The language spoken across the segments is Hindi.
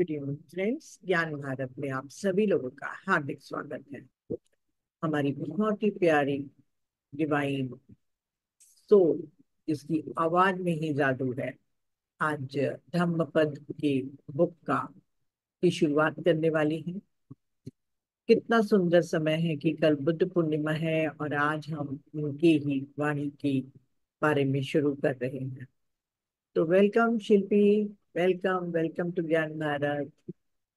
गुड इवनिंग फ्रेंड्स ज्ञान भारत में आप सभी लोगों का हार्दिक स्वागत है हमारी बहुत ही प्यारी डिवाइन सोल जिसकी आवाज में ही जादू है आज धम्म पद की बुक का की शुरुआत करने वाली है कितना सुंदर समय है कि कल बुद्ध पूर्णिमा है और आज हम उनकी ही वाणी के बारे में शुरू कर रहे हैं तो welcome Shilpi Welcome, welcome to Gyan Maharaj.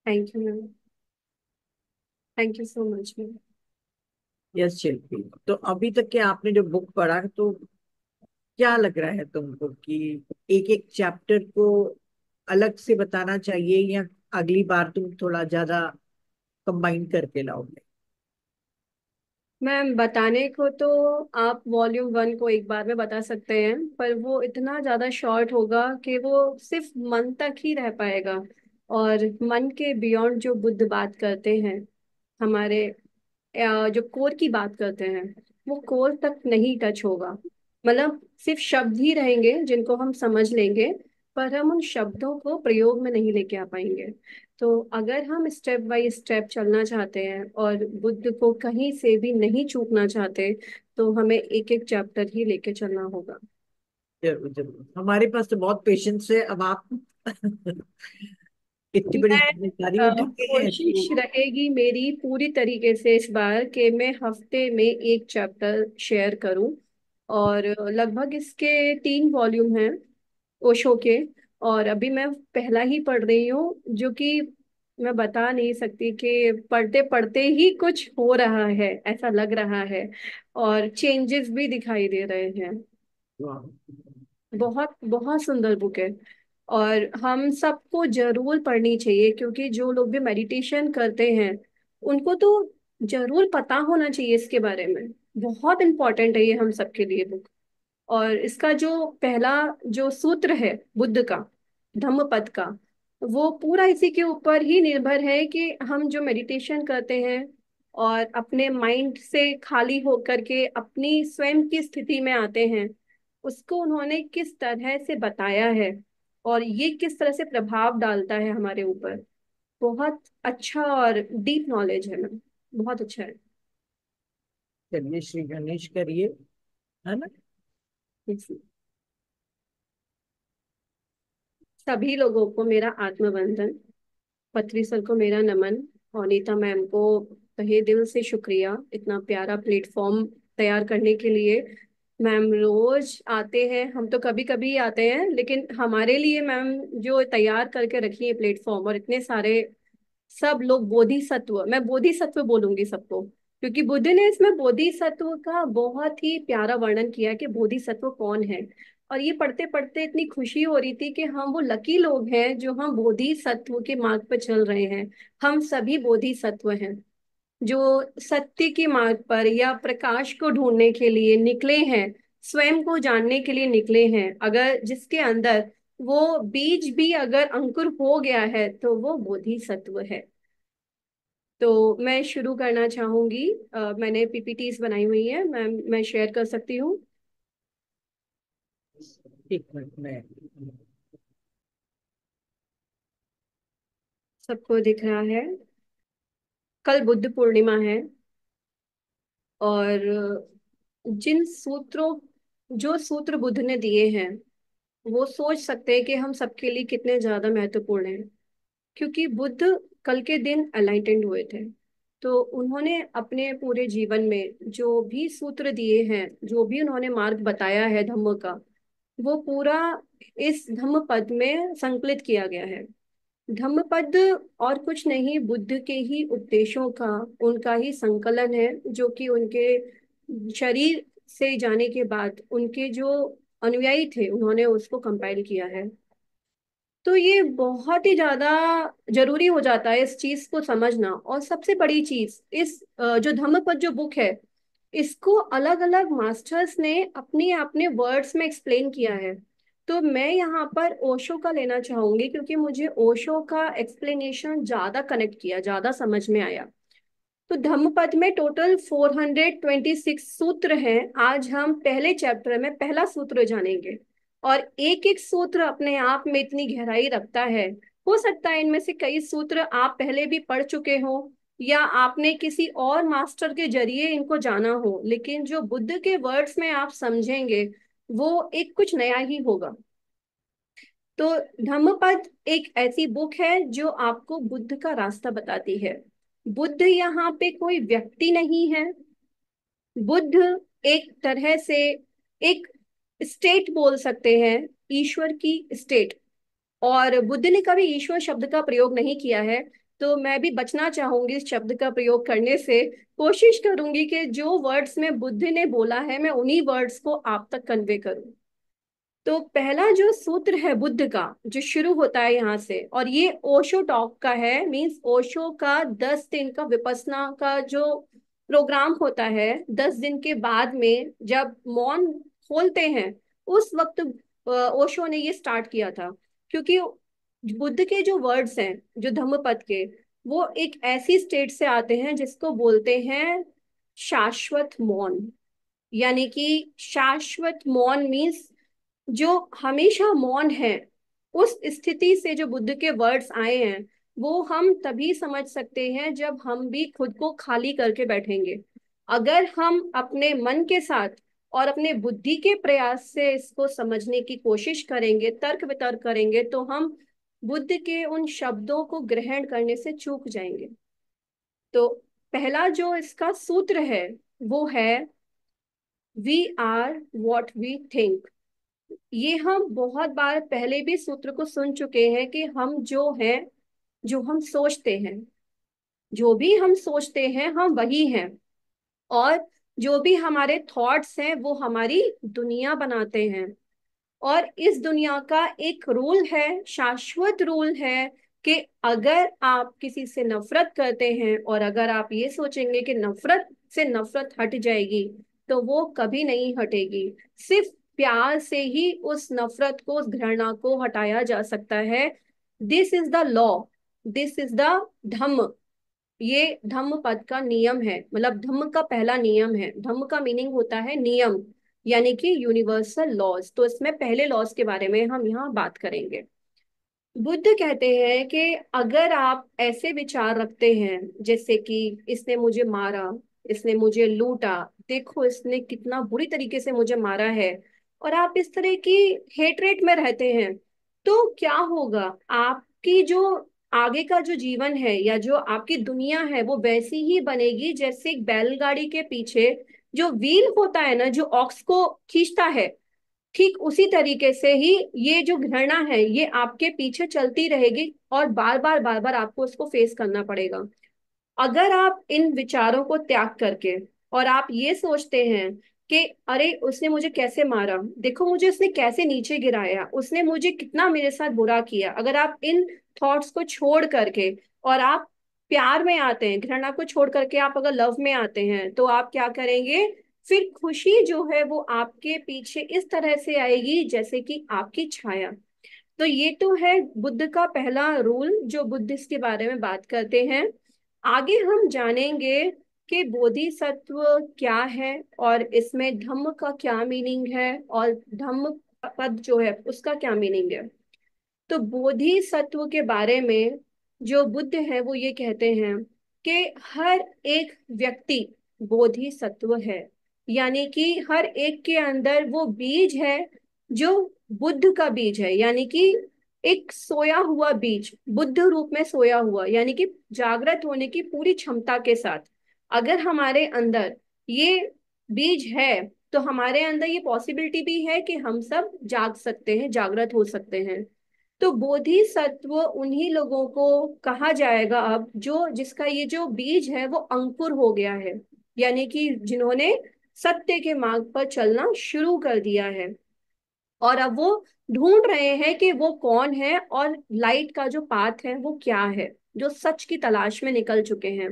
Thank you, ma'am. Thank you so much, ma'am. Yes Shilpi तो अभी तक के आपने जो बुक पढ़ा तो क्या लग रहा है तुमको कि एक एक चैप्टर को अलग से बताना चाहिए या अगली बार तुम थोड़ा ज्यादा कंबाइन करके लाओगे मैम बताने को तो आप वॉल्यूम वन को एक बार में बता सकते हैं पर वो इतना ज़्यादा शॉर्ट होगा कि वो सिर्फ मन तक ही रह पाएगा और मन के बियॉन्ड जो बुद्ध बात करते हैं हमारे जो कोर की बात करते हैं वो कोर तक नहीं टच होगा मतलब सिर्फ शब्द ही रहेंगे जिनको हम समझ लेंगे पर हम उन शब्दों को प्रयोग में नहीं लेके आ पाएंगे तो अगर हम स्टेप बाय स्टेप चलना चाहते हैं और बुद्ध को कहीं से भी नहीं चूकना चाहते तो हमें एक एक चैप्टर ही लेके चलना होगा जरूर जरूर हमारे पास तो बहुत पेशेंस है अब आप इतनी बड़ी कोशिश तो रहेगी मेरी पूरी तरीके से इस बार कि मैं हफ्ते में एक चैप्टर शेयर करूं और लगभग इसके तीन वॉल्यूम हैं ओशो के और अभी मैं पहला ही पढ़ रही हूँ जो कि मैं बता नहीं सकती कि पढ़ते पढ़ते ही कुछ हो रहा है ऐसा लग रहा है और चेंजेस भी दिखाई दे रहे हैं बहुत बहुत सुंदर बुक है और हम सबको जरूर पढ़नी चाहिए क्योंकि जो लोग भी मेडिटेशन करते हैं उनको तो जरूर पता होना चाहिए इसके बारे में बहुत इम्पोर्टेंट है ये हम सबके लिए बुक और इसका जो पहला जो सूत्र है बुद्ध का धम्म पद का वो पूरा इसी के ऊपर ही निर्भर है कि हम जो मेडिटेशन करते हैं और अपने माइंड से खाली हो के अपनी स्वयं की स्थिति में आते हैं उसको उन्होंने किस तरह से बताया है और ये किस तरह से प्रभाव डालता है हमारे ऊपर बहुत अच्छा और डीप नॉलेज है मैम बहुत अच्छा है चलिए श्री गणेश करिए है ना सभी लोगों को मेरा आत्मबंधन पत्री सर को मेरा नमन और नीता मैम को तहे दिल से शुक्रिया इतना प्यारा प्लेटफॉर्म तैयार करने के लिए मैम रोज आते हैं हम तो कभी कभी आते हैं लेकिन हमारे लिए मैम जो तैयार करके रखी है प्लेटफॉर्म और इतने सारे सब लोग बोधिसत्व मैं बोधिसत्व बोलूंगी सबको क्योंकि बुद्ध ने इसमें बोधि सत्व का बहुत ही प्यारा वर्णन किया कि बोधि सत्व कौन है और ये पढ़ते पढ़ते इतनी खुशी हो रही थी कि हम वो लकी लोग हैं जो हम बोधि सत्व के मार्ग पर चल रहे हैं हम सभी बोधि सत्व हैं जो सत्य के मार्ग पर या प्रकाश को ढूंढने के लिए निकले हैं स्वयं को जानने के लिए निकले हैं अगर जिसके अंदर वो बीज भी अगर अंकुर हो गया है तो वो बोधि सत्व है तो मैं शुरू करना चाहूंगी uh, मैंने पीपीटीज बनाई हुई है मैम मैं शेयर कर सकती हूँ सबको दिख रहा है कल बुद्ध पूर्णिमा है और जिन सूत्रों जो सूत्र बुद्ध ने दिए हैं वो सोच सकते हैं कि हम सबके लिए कितने ज्यादा महत्वपूर्ण हैं क्योंकि बुद्ध कल के दिन अलाइटेंड हुए थे तो उन्होंने अपने पूरे जीवन में जो भी सूत्र दिए हैं जो भी उन्होंने मार्ग बताया है धम्म का वो पूरा इस धम्म पद में संकलित किया गया है धम्म पद और कुछ नहीं बुद्ध के ही उपदेशों का उनका ही संकलन है जो कि उनके शरीर से जाने के बाद उनके जो अनुयायी थे उन्होंने उसको कंपाइल किया है तो ये बहुत ही ज्यादा जरूरी हो जाता है इस चीज को समझना और सबसे बड़ी चीज इस जो धम्मपद जो बुक है इसको अलग अलग मास्टर्स ने अपने अपने वर्ड्स में एक्सप्लेन किया है तो मैं यहाँ पर ओशो का लेना चाहूंगी क्योंकि मुझे ओशो का एक्सप्लेनेशन ज्यादा कनेक्ट किया ज्यादा समझ में आया तो धम्मपद में टोटल 426 सूत्र हैं आज हम पहले चैप्टर में पहला सूत्र जानेंगे और एक एक सूत्र अपने आप में इतनी गहराई रखता है हो सकता है इनमें से कई सूत्र आप पहले भी पढ़ चुके हो या आपने किसी और मास्टर के जरिए इनको जाना हो लेकिन जो बुद्ध के वर्ड्स में आप समझेंगे वो एक कुछ नया ही होगा तो धम्मपद एक ऐसी बुक है जो आपको बुद्ध का रास्ता बताती है बुद्ध यहाँ पे कोई व्यक्ति नहीं है बुद्ध एक तरह से एक स्टेट बोल सकते हैं ईश्वर की स्टेट और बुद्ध ने कभी ईश्वर शब्द का प्रयोग नहीं किया है तो मैं भी बचना चाहूंगी इस शब्द का प्रयोग करने से कोशिश करूंगी कि जो वर्ड्स में बुद्ध ने बोला है मैं उन्हीं वर्ड्स को आप तक कन्वे करूं तो पहला जो सूत्र है बुद्ध का जो शुरू होता है यहाँ से और ये ओशो टॉक का है मींस ओशो का दस दिन का विपसना का जो प्रोग्राम होता है दस दिन के बाद में जब मौन खोलते हैं उस वक्त ओशो ने ये स्टार्ट किया था क्योंकि बुद्ध के जो वर्ड्स हैं जो धम्मपद के वो एक ऐसी स्टेट से आते हैं जिसको बोलते हैं शाश्वत मौन यानी कि शाश्वत मौन मीन्स जो हमेशा मौन है उस स्थिति से जो बुद्ध के वर्ड्स आए हैं वो हम तभी समझ सकते हैं जब हम भी खुद को खाली करके बैठेंगे अगर हम अपने मन के साथ और अपने बुद्धि के प्रयास से इसको समझने की कोशिश करेंगे तर्क वितर्क करेंगे तो हम बुद्ध के उन शब्दों को ग्रहण करने से चूक जाएंगे तो पहला जो इसका सूत्र है वो है we are what we think ये हम बहुत बार पहले भी सूत्र को सुन चुके हैं कि हम जो हैं जो हम सोचते हैं जो भी हम सोचते हैं हम वही हैं और जो भी हमारे थॉट्स हैं वो हमारी दुनिया बनाते हैं और इस दुनिया का एक रूल है शाश्वत रूल है कि अगर आप किसी से नफरत करते हैं और अगर आप ये सोचेंगे कि नफरत से नफरत हट जाएगी तो वो कभी नहीं हटेगी सिर्फ प्यार से ही उस नफरत को उस घृणा को हटाया जा सकता है this is the law this is the dhamma ये धम्म पद का नियम है मतलब धम्म का पहला नियम है धम्म का मीनिंग होता है नियम यानी कि यूनिवर्सल लॉज तो इसमें पहले लॉज के बारे में हम यहाँ बात करेंगे बुद्ध कहते हैं कि अगर आप ऐसे विचार रखते हैं जैसे कि इसने मुझे मारा इसने मुझे लूटा देखो इसने कितना बुरी तरीके से मुझे मारा है और आप इस तरह की हेटरेट में रहते हैं तो क्या होगा आपकी जो आगे का जो जीवन है या जो आपकी दुनिया है वो वैसी ही बनेगी जैसे एक बैलगाड़ी के पीछे जो व्हील होता है ना जो ऑक्स को खींचता है ठीक उसी तरीके से ही ये जो घृणा है ये आपके पीछे चलती रहेगी और बार बार बार बार आपको उसको फेस करना पड़ेगा अगर आप इन विचारों को त्याग करके और आप ये सोचते हैं कि अरे उसने मुझे कैसे मारा देखो मुझे उसने कैसे नीचे गिराया उसने मुझे कितना मेरे साथ बुरा किया अगर आप इन थॉट्स को छोड़ करके और आप प्यार में आते हैं घृणा को छोड़ करके आप अगर लव में आते हैं तो आप क्या करेंगे फिर खुशी जो है वो आपके पीछे इस तरह से आएगी जैसे कि आपकी छाया तो ये तो है बुद्ध का पहला रूल जो बुद्ध इसके बारे में बात करते हैं आगे हम जानेंगे कि बोधिसत्व क्या है और इसमें धम्म का क्या मीनिंग है और धम्म पद जो है उसका क्या मीनिंग है तो बोधि सत्व के बारे में जो बुद्ध है वो ये कहते हैं कि हर एक व्यक्ति सत्व है यानी कि हर एक के अंदर वो बीज है जो बुद्ध का बीज है यानी कि एक सोया हुआ बीज बुद्ध रूप में सोया हुआ यानी कि जागृत होने की पूरी क्षमता के साथ अगर हमारे अंदर ये बीज है तो हमारे अंदर ये पॉसिबिलिटी भी है कि हम सब जाग सकते हैं जागृत हो सकते हैं तो बोधि सत्व उन्हीं लोगों को कहा जाएगा अब जो जिसका ये जो बीज है वो अंकुर हो गया है यानी कि जिन्होंने सत्य के मार्ग पर चलना शुरू कर दिया है और अब वो ढूंढ रहे हैं कि वो कौन है और लाइट का जो पाथ है वो क्या है जो सच की तलाश में निकल चुके हैं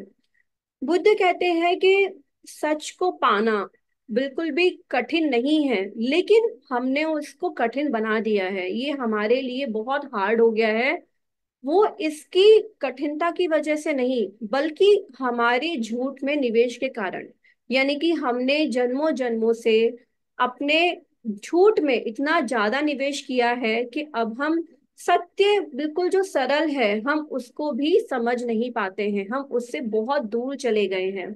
बुद्ध कहते हैं कि सच को पाना बिल्कुल भी कठिन नहीं है लेकिन हमने उसको कठिन बना दिया है ये हमारे लिए बहुत हार्ड हो गया है वो इसकी कठिनता की वजह से नहीं बल्कि हमारे झूठ में निवेश के कारण यानी कि हमने जन्मों जन्मों से अपने झूठ में इतना ज्यादा निवेश किया है कि अब हम सत्य बिल्कुल जो सरल है हम उसको भी समझ नहीं पाते हैं हम उससे बहुत दूर चले गए हैं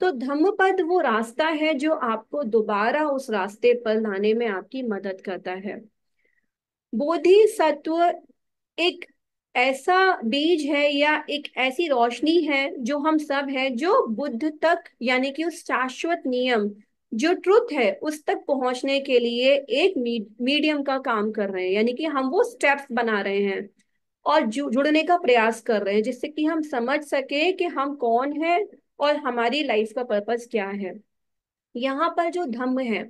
तो धम्म पद वो रास्ता है जो आपको दोबारा उस रास्ते पर लाने में आपकी मदद करता है बोधि सत्व एक ऐसा बीज है या एक ऐसी रोशनी है जो हम सब है जो बुद्ध तक यानी कि उस शाश्वत नियम जो ट्रुथ है उस तक पहुंचने के लिए एक मीडियम का काम कर रहे हैं यानी कि हम वो स्टेप्स बना रहे हैं और जुड़ने का प्रयास कर रहे हैं जिससे कि हम समझ सके कि हम कौन हैं और हमारी लाइफ का पर्पस क्या है यहाँ पर जो धम्म है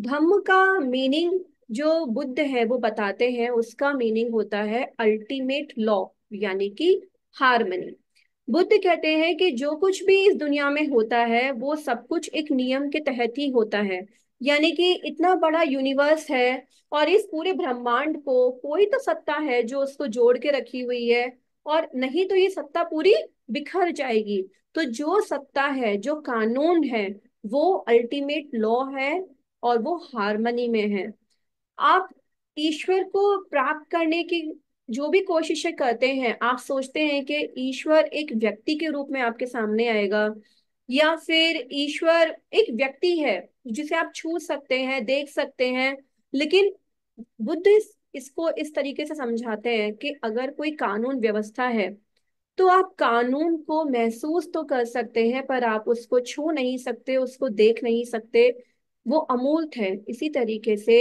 धम्म का मीनिंग जो बुद्ध है वो बताते हैं उसका मीनिंग होता है अल्टीमेट लॉ यानी कि हारमनी बुद्ध कहते हैं कि जो कुछ भी इस दुनिया में होता है वो सब कुछ एक नियम के तहत ही होता है यानी कि इतना बड़ा यूनिवर्स है और इस पूरे ब्रह्मांड को कोई तो सत्ता है जो उसको जोड़ के रखी हुई है और नहीं तो ये सत्ता पूरी बिखर जाएगी तो जो सत्ता है जो कानून है वो अल्टीमेट लॉ है और वो हारमनी में है आप ईश्वर को प्राप्त करने की जो भी कोशिशें करते हैं आप सोचते हैं कि ईश्वर एक व्यक्ति के रूप में आपके सामने आएगा या फिर ईश्वर एक व्यक्ति है जिसे आप छू सकते हैं देख सकते हैं लेकिन बुद्ध इसको इस तरीके से समझाते हैं कि अगर कोई कानून व्यवस्था है तो आप कानून को महसूस तो कर सकते हैं पर आप उसको छू नहीं सकते उसको देख नहीं सकते वो अमूर्त है इसी तरीके से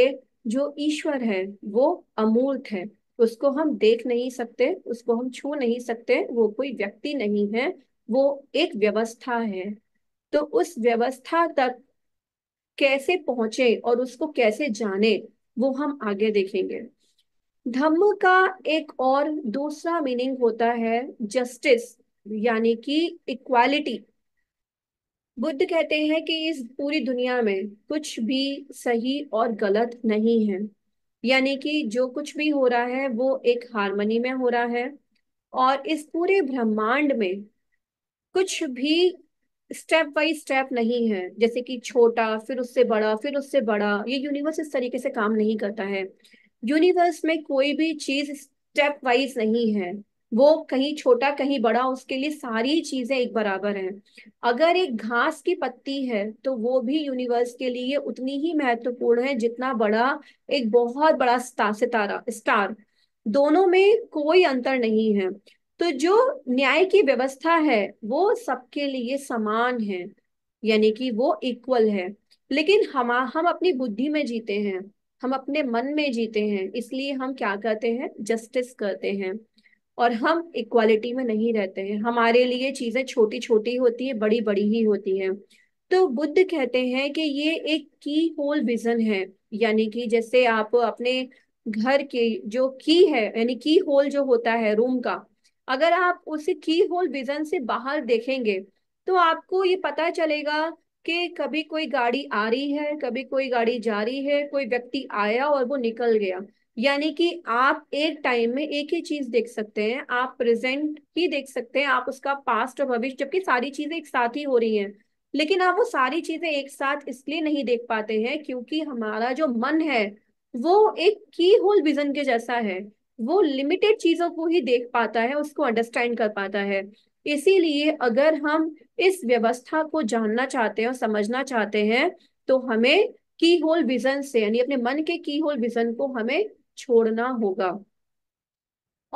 जो ईश्वर है वो अमूर्त है उसको हम देख नहीं सकते उसको हम छू नहीं सकते वो कोई व्यक्ति नहीं है वो एक व्यवस्था है तो उस व्यवस्था तक कैसे पहुंचे और उसको कैसे जाने वो हम आगे देखेंगे धम्म का एक और दूसरा मीनिंग होता है जस्टिस यानी कि इक्वालिटी बुद्ध कहते हैं कि इस पूरी दुनिया में कुछ भी सही और गलत नहीं है यानी कि जो कुछ भी हो रहा है वो एक हारमोनी में हो रहा है और इस पूरे ब्रह्मांड में कुछ भी स्टेप बाई स्टेप नहीं है जैसे कि छोटा फिर उससे बड़ा फिर उससे बड़ा ये यूनिवर्स इस तरीके से काम नहीं करता है यूनिवर्स में कोई भी चीज स्टेप वाइज नहीं है वो कहीं छोटा कहीं बड़ा उसके लिए सारी चीजें एक बराबर हैं अगर एक घास की पत्ती है तो वो भी यूनिवर्स के लिए उतनी ही महत्वपूर्ण है जितना बड़ा एक बहुत बड़ा सितारा स्टार दोनों में कोई अंतर नहीं है तो जो न्याय की व्यवस्था है वो सबके लिए समान है यानी कि वो इक्वल है लेकिन हम हम अपनी बुद्धि में जीते हैं हम अपने मन में जीते हैं इसलिए हम क्या करते हैं जस्टिस करते हैं और हम इक्वालिटी में नहीं रहते हैं हमारे लिए चीजें छोटी छोटी होती है बड़ी बड़ी ही होती है तो बुद्ध कहते हैं कि ये एक की होल विजन है यानी कि जैसे आप अपने घर के जो की है यानी की होल जो होता है रूम का अगर आप उस की होल विजन से बाहर देखेंगे तो आपको ये पता चलेगा कि कभी कोई गाड़ी आ रही है कभी कोई गाड़ी जा रही है कोई व्यक्ति आया और वो निकल गया यानी कि आप एक टाइम में एक ही चीज देख सकते हैं आप प्रेजेंट ही देख सकते हैं आप उसका पास्ट और भविष्य जबकि सारी चीजें एक साथ ही हो रही हैं लेकिन आप वो सारी चीजें एक साथ इसलिए नहीं देख पाते हैं क्योंकि हमारा जो मन है वो एक की होल विजन के जैसा है वो लिमिटेड चीजों को ही देख पाता है उसको अंडरस्टैंड कर पाता है इसीलिए अगर हम इस व्यवस्था को जानना चाहते हैं और समझना चाहते हैं तो हमें की होल विजन से यानी अपने मन के की होल विजन को हमें छोड़ना होगा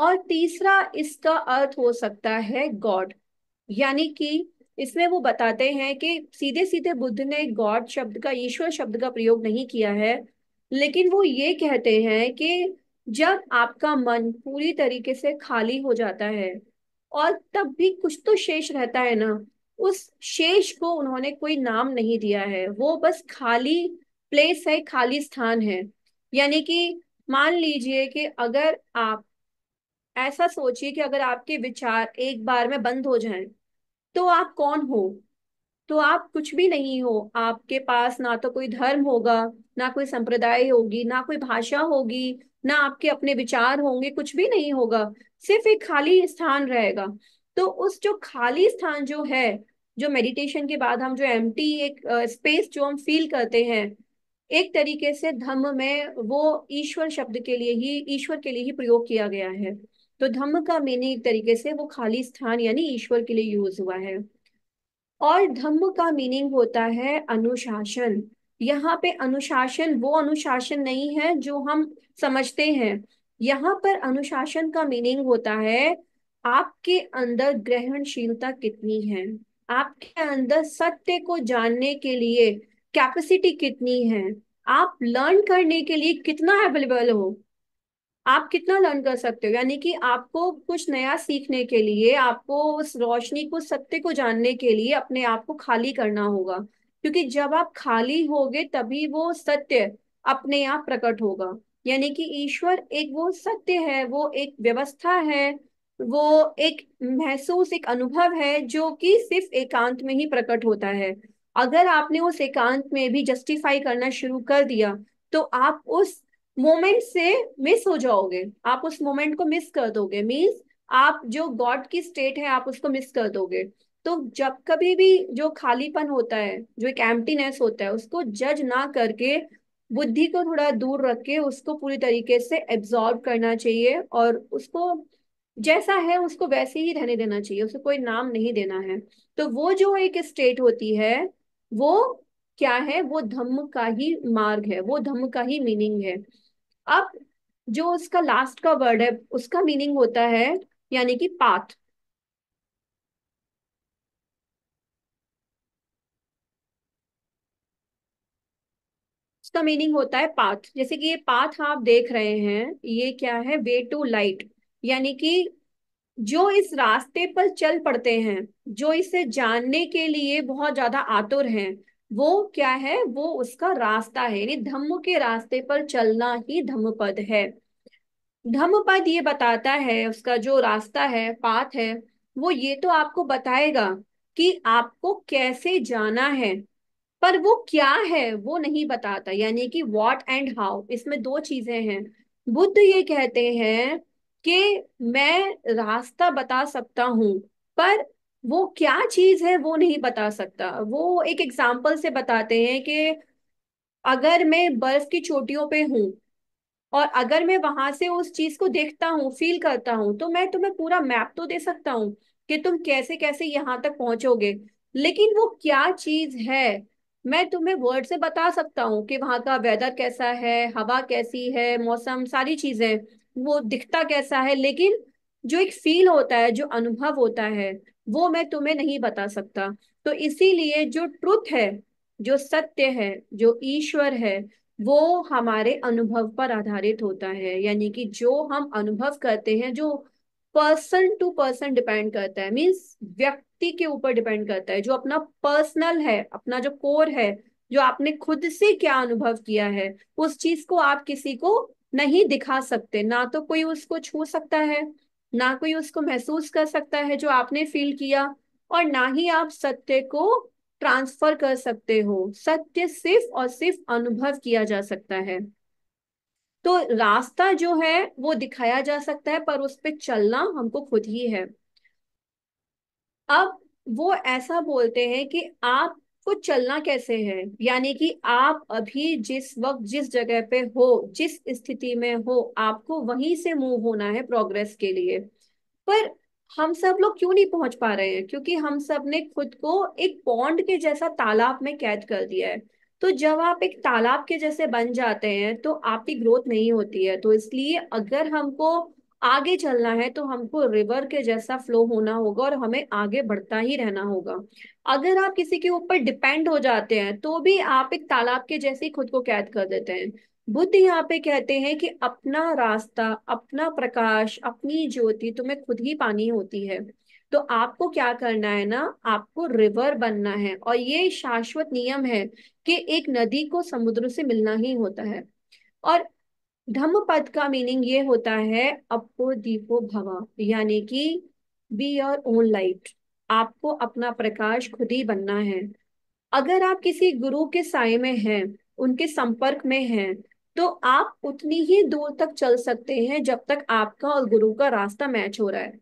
और तीसरा इसका अर्थ हो सकता है गॉड यानी कि इसमें वो बताते हैं कि सीधे सीधे बुद्ध ने गॉड शब्द का ईश्वर शब्द का प्रयोग नहीं किया है लेकिन वो ये कहते हैं कि जब आपका मन पूरी तरीके से खाली हो जाता है और तब भी कुछ तो शेष रहता है ना उस शेष को उन्होंने कोई नाम नहीं दिया है वो बस खाली प्लेस है खाली स्थान है यानी कि मान लीजिए कि अगर आप ऐसा सोचिए कि अगर आपके विचार एक बार में बंद हो जाएं तो आप कौन हो तो आप कुछ भी नहीं हो आपके पास ना तो कोई धर्म होगा ना कोई संप्रदाय होगी ना कोई भाषा होगी ना आपके अपने विचार होंगे कुछ भी नहीं होगा सिर्फ एक खाली स्थान रहेगा तो उस जो खाली स्थान जो है जो मेडिटेशन के बाद हम जो एम्प्टी एक स्पेस जो हम फील करते हैं एक तरीके से धम्म में वो ईश्वर शब्द के लिए ही ईश्वर के लिए ही प्रयोग किया गया है तो धम्म का मीनिंग एक तरीके से वो खाली स्थान यानी ईश्वर के लिए यूज हुआ है और धम्म का मीनिंग होता है अनुशासन यहाँ पे अनुशासन वो अनुशासन नहीं है जो हम समझते हैं यहाँ पर अनुशासन का मीनिंग होता है आपके अंदर ग्रहणशीलता कितनी है आपके अंदर सत्य को जानने के लिए कैपेसिटी कितनी है आप लर्न करने के लिए कितना अवेलेबल हो आप कितना लर्न कर सकते हो यानी कि आपको कुछ नया सीखने के लिए आपको उस रोशनी को सत्य को जानने के लिए अपने आप को खाली करना होगा क्योंकि जब आप खाली होगे तभी वो सत्य अपने आप प्रकट होगा यानी कि ईश्वर एक वो सत्य है वो एक व्यवस्था है वो एक महसूस एक अनुभव है जो कि सिर्फ एकांत में ही प्रकट होता है अगर आपने उस एकांत में भी जस्टिफाई करना शुरू कर दिया तो आप उस मोमेंट से मिस हो जाओगे आप उस मोमेंट को मिस कर दोगे मीन्स आप जो गॉड की स्टेट है आप उसको मिस कर दोगे तो जब कभी भी जो खालीपन होता है जो एक एम्प्टीनेस होता है उसको जज ना करके बुद्धि को थोड़ा दूर रख के उसको पूरी तरीके से एब्जॉर्ब करना चाहिए और उसको जैसा है उसको वैसे ही रहने देना चाहिए उसको कोई नाम नहीं देना है तो वो जो एक स्टेट होती है वो क्या है वो धम्म का ही मार्ग है वो धम्म का ही मीनिंग है अब जो उसका लास्ट का वर्ड है उसका मीनिंग होता है यानी कि पाथ उसका मीनिंग होता है पाथ जैसे कि ये पाथ आप देख रहे हैं ये क्या है वे टू लाइट यानी कि जो इस रास्ते पर चल पड़ते हैं जो इसे जानने के लिए बहुत ज्यादा आतुर हैं वो क्या है वो उसका रास्ता है यानी धम्म के रास्ते पर चलना ही धम्म पद है धम्म पद ये बताता है उसका जो रास्ता है पाथ है वो ये तो आपको बताएगा कि आपको कैसे जाना है पर वो क्या है वो नहीं बताता यानी कि व्हाट एंड हाउ इसमें दो चीजें हैं बुद्ध ये कहते हैं कि मैं रास्ता बता सकता हूँ पर वो क्या चीज है वो नहीं बता सकता वो एक एग्जाम्पल से बताते हैं कि अगर मैं बर्फ की चोटियों पे हूँ और अगर मैं वहां से उस चीज को देखता हूँ फील करता हूँ तो मैं तुम्हें पूरा मैप तो दे सकता हूँ कि तुम कैसे कैसे यहाँ तक पहुंचोगे लेकिन वो क्या चीज है मैं तुम्हें वर्ड से बता सकता हूँ कि वहां का वेदर कैसा है हवा कैसी है मौसम सारी चीजें वो दिखता कैसा है लेकिन जो एक फील होता है जो अनुभव होता है वो मैं तुम्हें नहीं बता सकता तो इसीलिए जो ट्रुथ है जो सत्य है जो ईश्वर है वो हमारे अनुभव पर आधारित होता है यानी कि जो हम अनुभव करते हैं जो पर्सन टू पर्सन डिपेंड करता है मीन्स व्यक्ति के ऊपर डिपेंड करता है जो अपना पर्सनल है अपना जो कोर है जो आपने खुद से क्या अनुभव किया है उस चीज को आप किसी को नहीं दिखा सकते ना तो कोई उसको छू सकता है ना कोई उसको महसूस कर सकता है जो आपने फील किया और ना ही आप सत्य को ट्रांसफर कर सकते हो सत्य सिर्फ और सिर्फ अनुभव किया जा सकता है तो रास्ता जो है वो दिखाया जा सकता है पर उस पर चलना हमको खुद ही है अब वो ऐसा बोलते हैं कि आप को चलना कैसे है यानी कि आप अभी जिस वक्त जिस जगह पे हो जिस स्थिति में हो आपको वहीं से मूव होना है प्रोग्रेस के लिए पर हम सब लोग क्यों नहीं पहुंच पा रहे हैं क्योंकि हम सब ने खुद को एक पॉन्ड के जैसा तालाब में कैद कर दिया है तो जब आप एक तालाब के जैसे बन जाते हैं तो आपकी ग्रोथ नहीं होती है तो इसलिए अगर हमको आगे चलना है तो हमको रिवर के जैसा फ्लो होना होगा और हमें आगे बढ़ता ही रहना होगा अगर आप किसी के ऊपर डिपेंड हो जाते हैं तो भी आप एक तालाब के जैसे ही खुद को कैद कर देते हैं बुद्ध यहाँ पे कहते हैं कि अपना रास्ता अपना प्रकाश अपनी ज्योति तुम्हें खुद ही पानी होती है तो आपको क्या करना है ना आपको रिवर बनना है और ये शाश्वत नियम है कि एक नदी को समुद्र से मिलना ही होता है और धम्म पद का मीनिंग ये होता है अपो दीपो भवा यानी कि बी योर ओन लाइट आपको अपना प्रकाश खुद ही बनना है अगर आप किसी गुरु के साय में हैं उनके संपर्क में हैं तो आप उतनी ही दूर तक चल सकते हैं जब तक आपका और गुरु का रास्ता मैच हो रहा है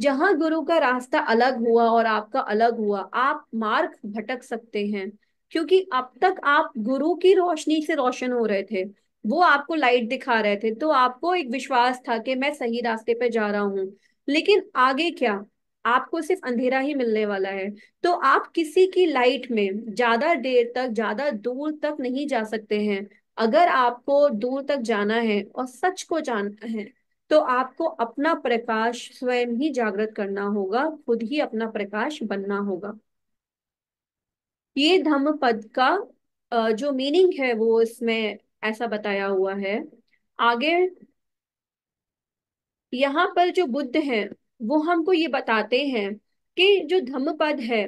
जहां गुरु का रास्ता अलग हुआ और आपका अलग हुआ आप मार्ग भटक सकते हैं क्योंकि अब तक आप गुरु की रोशनी से रोशन हो रहे थे वो आपको लाइट दिखा रहे थे तो आपको एक विश्वास था कि मैं सही रास्ते पे जा रहा हूँ लेकिन आगे क्या आपको सिर्फ अंधेरा ही मिलने वाला है तो आप किसी की लाइट में ज्यादा देर तक ज्यादा दूर तक नहीं जा सकते हैं अगर आपको दूर तक जाना है और सच को जानना है तो आपको अपना प्रकाश स्वयं ही जागृत करना होगा खुद ही अपना प्रकाश बनना होगा ये धम्म पद का जो मीनिंग है वो इसमें ऐसा बताया हुआ है आगे यहाँ पर जो बुद्ध है वो हमको ये बताते हैं कि जो धम्म पद है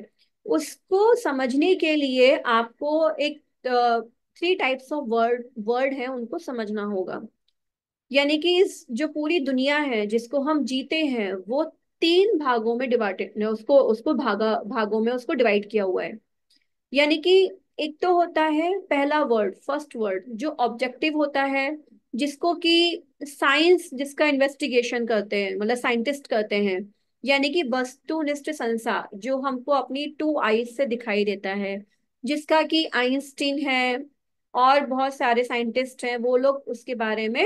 उसको समझने के लिए आपको एक three types of word word है उनको समझना होगा यानी कि इस जो पूरी दुनिया है जिसको हम जीते हैं वो तीन भागों में डिवाइडेड उसको उसको भागा भागों में उसको डिवाइड किया हुआ है यानी कि एक तो होता है पहला वर्ड फर्स्ट वर्ड जो ऑब्जेक्टिव होता है जिसको कि साइंस जिसका इन्वेस्टिगेशन करते हैं मतलब साइंटिस्ट करते हैं यानी कि वस्तुनिष्ठ संसार जो हमको अपनी टू आईज से दिखाई देता है जिसका कि आइंस्टीन है और बहुत सारे साइंटिस्ट हैं वो लोग उसके बारे में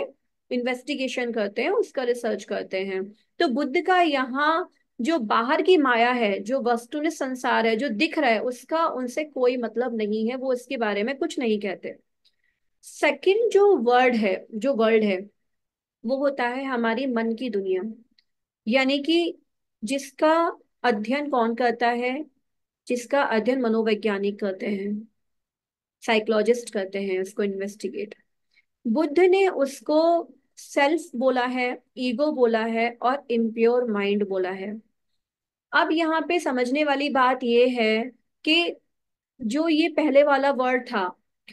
इन्वेस्टिगेशन करते हैं उसका रिसर्च करते हैं तो बुद्ध का यहाँ जो बाहर की माया है जो वस्तुनिष्ठ संसार है जो दिख रहा है उसका उनसे कोई मतलब नहीं है वो इसके बारे में कुछ नहीं कहते सेकंड जो वर्ड है जो वर्ल्ड है वो होता है हमारी मन की दुनिया यानी कि जिसका अध्ययन कौन करता है जिसका अध्ययन मनोवैज्ञानिक करते हैं साइकोलॉजिस्ट करते हैं उसको इन्वेस्टिगेट बुद्ध ने उसको सेल्फ बोला है ईगो बोला है और इम्प्योर माइंड बोला है अब यहाँ पे समझने वाली बात ये है कि जो ये पहले वाला वर्ड था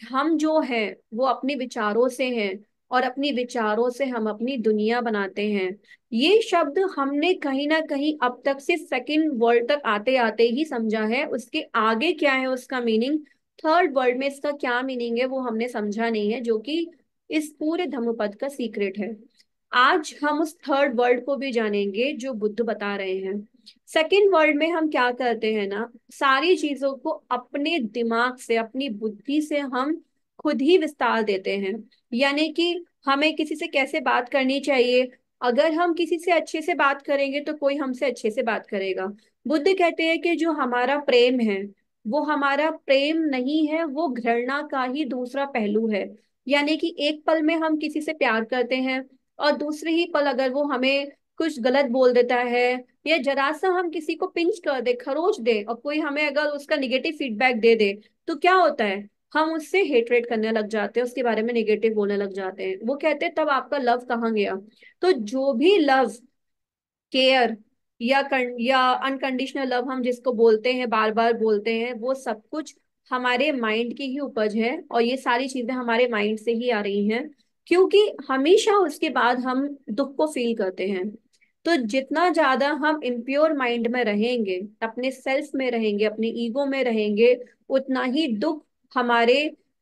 हम जो है वो अपने विचारों से हैं और अपने विचारों से हम अपनी दुनिया बनाते हैं ये शब्द हमने कहीं ना कहीं अब तक से सेकंड वर्ल्ड तक आते आते ही समझा है उसके आगे क्या है उसका मीनिंग थर्ड वर्ल्ड में इसका क्या मीनिंग है वो हमने समझा नहीं है जो कि इस पूरे धम्मपद का सीक्रेट है आज हम उस थर्ड वर्ल्ड को भी जानेंगे जो बुद्ध बता रहे हैं सेकेंड वर्ल्ड में हम क्या करते हैं ना सारी चीजों को अपने दिमाग से अपनी बुद्धि से हम खुद ही विस्तार देते हैं यानी कि हमें किसी से कैसे बात करनी चाहिए अगर हम किसी से अच्छे से बात करेंगे तो कोई हमसे अच्छे से बात करेगा बुद्ध कहते हैं कि जो हमारा प्रेम है वो हमारा प्रेम नहीं है वो घृणा का ही दूसरा पहलू है यानी कि एक पल में हम किसी से प्यार करते हैं और दूसरे ही पल अगर वो हमें कुछ गलत बोल देता है या जरा सा हम किसी को पिंच कर दे खरोच दे और कोई हमें अगर उसका निगेटिव फीडबैक दे दे तो क्या होता है हम उससे हेटरेट करने लग जाते हैं उसके बारे में निगेटिव बोलने लग जाते हैं वो कहते हैं तब आपका लव कहाँ गया तो जो भी लव केयर या कं या अनकंडीशनल लव हम जिसको बोलते हैं बार बार बोलते हैं वो सब कुछ हमारे माइंड की ही उपज है और ये सारी चीजें हमारे माइंड से ही आ रही हैं क्योंकि हमेशा उसके बाद हम दुख को फील करते हैं तो जितना ज्यादा हम इम्प्योर माइंड में रहेंगे अपने सेल्फ में रहेंगे अपने ईगो में रहेंगे उतना ही दुख हमारे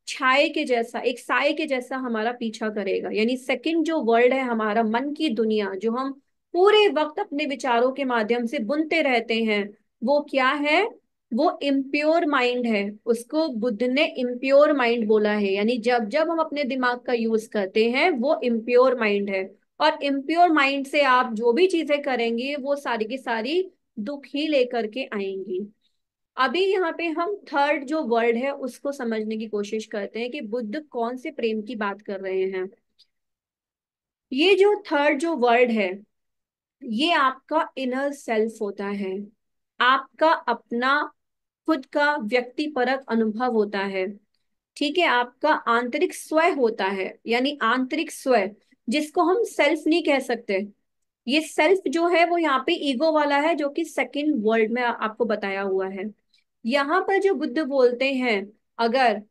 छाए के जैसा एक साय के जैसा हमारा पीछा करेगा यानी सेकंड जो वर्ल्ड है हमारा मन की दुनिया जो हम पूरे वक्त अपने विचारों के माध्यम से बुनते रहते हैं वो क्या है वो इम्प्योर माइंड है उसको बुद्ध ने इम्प्योर माइंड बोला है यानी जब जब हम अपने दिमाग का यूज करते हैं वो इम्प्योर माइंड है और इम्प्योर माइंड से आप जो भी चीजें करेंगे वो सारी की सारी दुख ही लेकर के आएंगी अभी यहाँ पे हम थर्ड जो वर्ड है उसको समझने की कोशिश करते हैं कि बुद्ध कौन से प्रेम की बात कर रहे हैं ये जो थर्ड जो वर्ड है ये आपका इनर सेल्फ होता है आपका अपना खुद का व्यक्ति परक अनुभव होता है ठीक है आपका आंतरिक स्वय होता है यानी आंतरिक स्वय जिसको हम सेल्फ नहीं कह सकते ये सेल्फ जो है वो यहाँ पे ईगो वाला है जो कि सेकंड वर्ल्ड में आपको बताया हुआ है यहाँ पर जो बुद्ध बोलते हैं अगर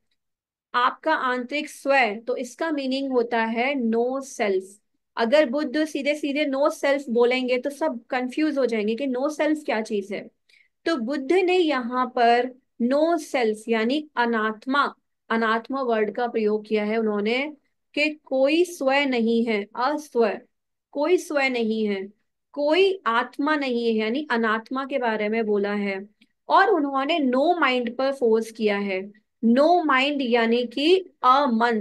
आपका आंतरिक स्व तो इसका मीनिंग होता है नो सेल्फ अगर बुद्ध सीधे सीधे नो सेल्फ बोलेंगे तो सब कंफ्यूज हो जाएंगे कि नो सेल्फ क्या चीज है तो बुद्ध ने यहाँ पर नो सेल्फ यानी अनात्मा अनात्मा वर्ड का प्रयोग किया है उन्होंने कि कोई स्व नहीं है अस्व कोई स्व नहीं है कोई आत्मा नहीं है यानी अनात्मा के बारे में बोला है और उन्होंने नो माइंड पर फोर्स किया है नो माइंड यानी कि अमन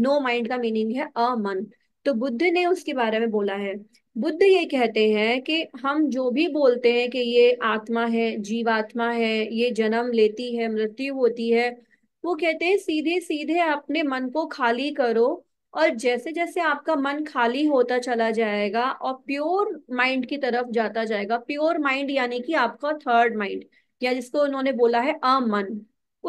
नो माइंड का मीनिंग है अमन तो बुद्ध ने उसके बारे में बोला है बुद्ध ये कहते हैं कि हम जो भी बोलते हैं कि ये आत्मा है जीवात्मा है ये जन्म लेती है मृत्यु होती है वो कहते हैं सीधे सीधे अपने मन को खाली करो और जैसे जैसे आपका मन खाली होता चला जाएगा और प्योर माइंड की तरफ जाता जाएगा प्योर माइंड यानी कि आपका थर्ड माइंड या जिसको उन्होंने बोला है अमन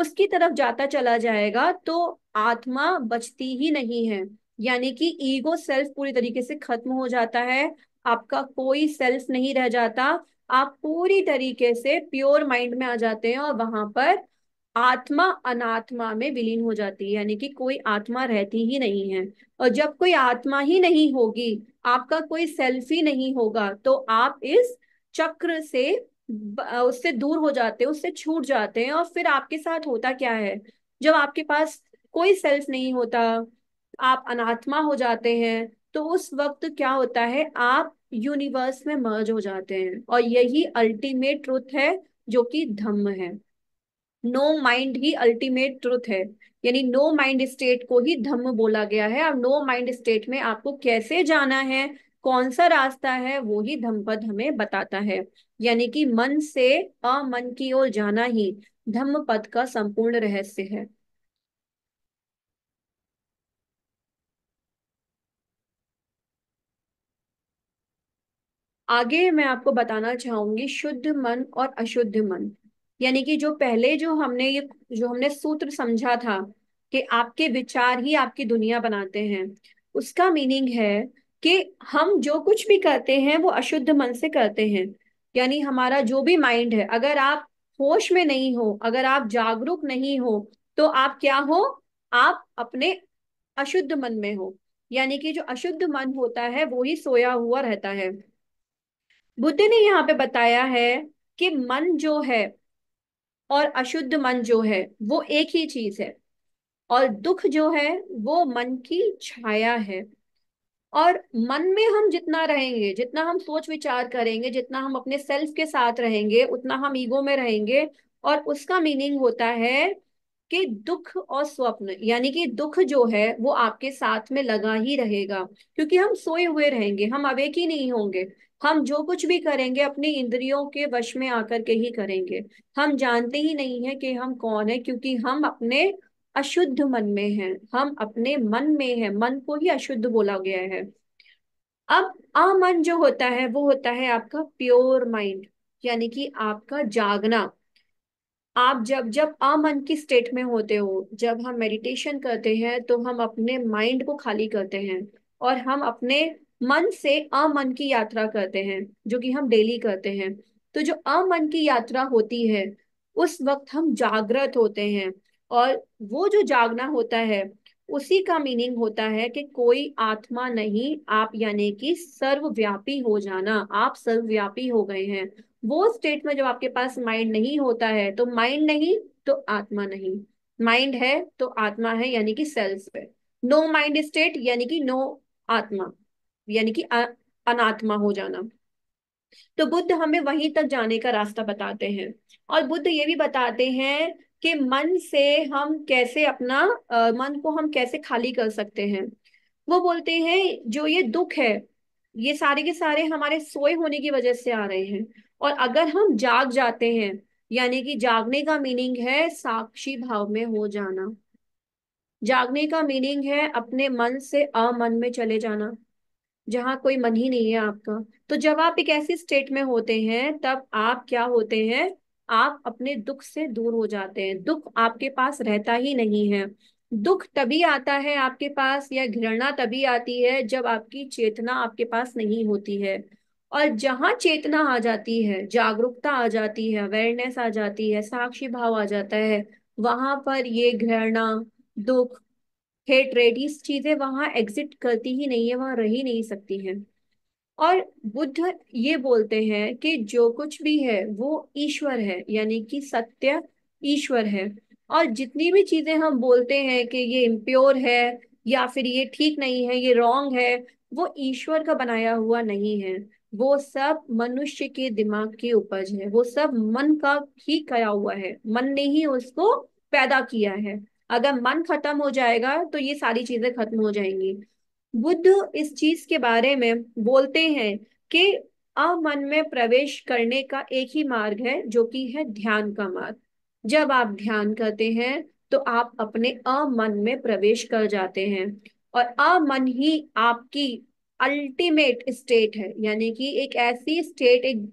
उसकी तरफ जाता चला जाएगा तो आत्मा बचती ही नहीं है यानी कि ईगो सेल्फ पूरी तरीके से खत्म हो जाता है आपका कोई सेल्फ नहीं रह जाता आप पूरी तरीके से प्योर माइंड में आ जाते हैं और वहां पर आत्मा अनात्मा में विलीन हो जाती है यानी कि कोई आत्मा रहती ही नहीं है और जब कोई आत्मा ही नहीं होगी आपका कोई सेल्फ ही नहीं होगा तो आप इस चक्र से उससे दूर हो जाते हैं उससे छूट जाते हैं और फिर आपके साथ होता क्या है जब आपके पास कोई सेल्फ नहीं होता आप अनात्मा हो जाते हैं तो उस वक्त क्या होता है आप यूनिवर्स में मर्ज हो जाते हैं और यही अल्टीमेट ट्रुथ है जो कि धम्म है नो माइंड ही अल्टीमेट ट्रुथ है यानी नो माइंड स्टेट को ही धम्म बोला गया है और नो माइंड स्टेट में आपको कैसे जाना है कौन सा रास्ता है वो ही धम्मपद हमें बताता है यानी कि मन से अमन की ओर जाना ही धम्म पद का संपूर्ण रहस्य है आगे मैं आपको बताना चाहूंगी शुद्ध मन और अशुद्ध मन यानी कि जो पहले जो हमने ये जो हमने सूत्र समझा था कि आपके विचार ही आपकी दुनिया बनाते हैं उसका मीनिंग है कि हम जो कुछ भी करते हैं वो अशुद्ध मन से करते हैं यानी हमारा जो भी माइंड है अगर आप होश में नहीं हो अगर आप जागरूक नहीं हो तो आप क्या हो आप अपने अशुद्ध मन में हो यानी कि जो अशुद्ध मन होता है वो ही सोया हुआ रहता है बुद्ध ने यहाँ पे बताया है कि मन जो है और अशुद्ध मन जो है वो एक ही चीज है और दुख जो है वो मन की छाया है और मन में हम जितना रहेंगे जितना हम सोच विचार करेंगे जितना हम अपने सेल्फ के साथ रहेंगे उतना हम ईगो में रहेंगे और उसका मीनिंग होता है कि दुख और स्वप्न यानी कि दुख जो है वो आपके साथ में लगा ही रहेगा क्योंकि हम सोए हुए रहेंगे हम अवेक ही नहीं होंगे हम जो कुछ भी करेंगे अपनी इंद्रियों के वश में आकर के ही करेंगे हम जानते ही नहीं है कि हम कौन है क्योंकि हम अपने अशुद्ध मन में हैं हम अपने मन में हैं मन को ही अशुद्ध बोला गया है अब अमन जो होता है वो होता है आपका प्योर माइंड यानी कि आपका जागना आप जब जब अमन की स्टेट में होते हो जब हम मेडिटेशन करते हैं तो हम अपने माइंड को खाली करते हैं और हम अपने मन से अमन की यात्रा करते हैं जो कि हम डेली करते हैं तो जो अमन की यात्रा होती है उस वक्त हम जागृत होते हैं और वो जो जागना होता है उसी का मीनिंग होता है कि कोई आत्मा नहीं आप यानी कि सर्वव्यापी हो जाना आप सर्वव्यापी हो गए हैं वो स्टेट में जब आपके पास माइंड नहीं होता है तो माइंड नहीं तो आत्मा नहीं माइंड है तो आत्मा है यानी कि सेल्फ है नो माइंड स्टेट यानी कि नो आत्मा यानी कि अनात्मा हो जाना तो बुद्ध हमें वहीं तक जाने का रास्ता बताते हैं और बुद्ध ये भी बताते हैं कि मन से हम कैसे अपना आ, मन को हम कैसे खाली कर सकते हैं वो बोलते हैं जो ये दुख है ये सारे के सारे हमारे सोए होने की वजह से आ रहे हैं और अगर हम जाग जाते हैं यानी कि जागने का मीनिंग है साक्षी भाव में हो जाना जागने का मीनिंग है अपने मन से अमन में चले जाना जहां कोई मन ही नहीं है आपका तो जब आप एक ऐसी स्टेट में होते हैं तब आप क्या होते हैं आप अपने दुख से दूर हो जाते हैं दुख आपके पास रहता ही नहीं है दुख तभी आता है आपके पास या घृणा तभी आती है जब आपकी चेतना आपके पास नहीं होती है और जहां चेतना आ जाती है जागरूकता आ जाती है अवेयरनेस आ जाती है साक्षी भाव आ जाता है वहां पर ये घृणा दुख हेट रेडिस चीजें वहां एग्जिट करती ही नहीं है वहां रह ही नहीं सकती हैं और बुद्ध ये बोलते हैं कि जो कुछ भी है वो ईश्वर है यानी कि सत्य ईश्वर है और जितनी भी चीजें हम बोलते हैं कि ये इम्प्योर है या फिर ये ठीक नहीं है ये रॉन्ग है वो ईश्वर का बनाया हुआ नहीं है वो सब मनुष्य के दिमाग की उपज है वो सब मन का ही करा हुआ है मन ने ही उसको पैदा किया है अगर मन खत्म हो जाएगा तो ये सारी चीजें खत्म हो जाएंगी बुद्ध इस चीज के बारे में बोलते हैं कि अमन में प्रवेश करने का एक ही मार्ग है जो कि है ध्यान का मार्ग जब आप ध्यान करते हैं तो आप अपने अमन में प्रवेश कर जाते हैं और अमन ही आपकी अल्टीमेट स्टेट है यानी कि एक ऐसी स्टेट एक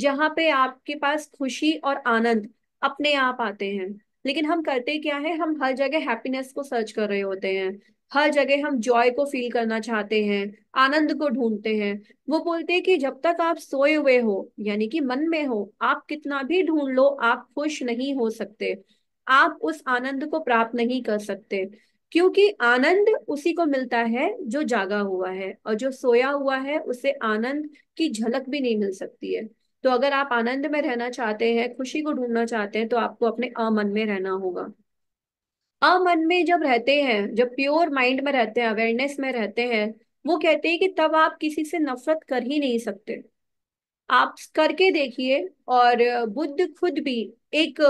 जहां पे आपके पास खुशी और आनंद अपने आप आते हैं लेकिन हम करते क्या है हम हर जगह हैप्पीनेस को सर्च कर रहे होते हैं हर जगह हम जॉय को फील करना चाहते हैं आनंद को ढूंढते हैं वो बोलते हैं कि जब तक आप सोए हुए हो यानी कि मन में हो आप कितना भी ढूंढ लो आप खुश नहीं हो सकते आप उस आनंद को प्राप्त नहीं कर सकते क्योंकि आनंद उसी को मिलता है जो जागा हुआ है और जो सोया हुआ है उसे आनंद की झलक भी नहीं मिल सकती है तो अगर आप आनंद में रहना चाहते हैं खुशी को ढूंढना चाहते हैं तो आपको अपने अमन में रहना होगा अमन में जब रहते हैं जब प्योर माइंड में रहते हैं अवेयरनेस में रहते हैं वो कहते हैं कि तब आप किसी से नफरत कर ही नहीं सकते आप करके देखिए और बुद्ध खुद भी एक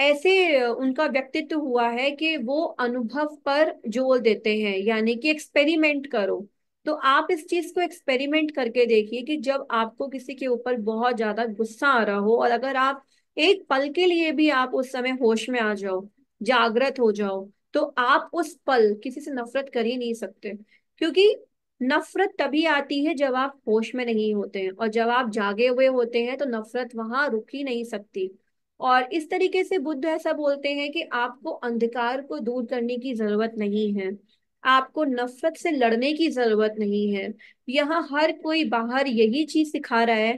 ऐसे उनका व्यक्तित्व हुआ है कि वो अनुभव पर जोर देते हैं यानी कि एक्सपेरिमेंट करो तो आप इस चीज को एक्सपेरिमेंट करके देखिए कि जब आपको किसी के ऊपर बहुत ज्यादा गुस्सा आ रहा हो और अगर आप एक पल के लिए भी आप उस समय होश में आ जाओ जागृत हो जाओ तो आप उस पल किसी से नफरत कर ही नहीं सकते क्योंकि नफरत तभी आती है जब आप होश में नहीं होते हैं और जब आप जागे हुए होते हैं तो नफरत वहां रुक ही नहीं सकती और इस तरीके से बुद्ध ऐसा बोलते हैं कि आपको अंधकार को दूर करने की जरूरत नहीं है आपको नफरत से लड़ने की जरूरत नहीं है यहाँ हर कोई बाहर यही चीज सिखा रहा है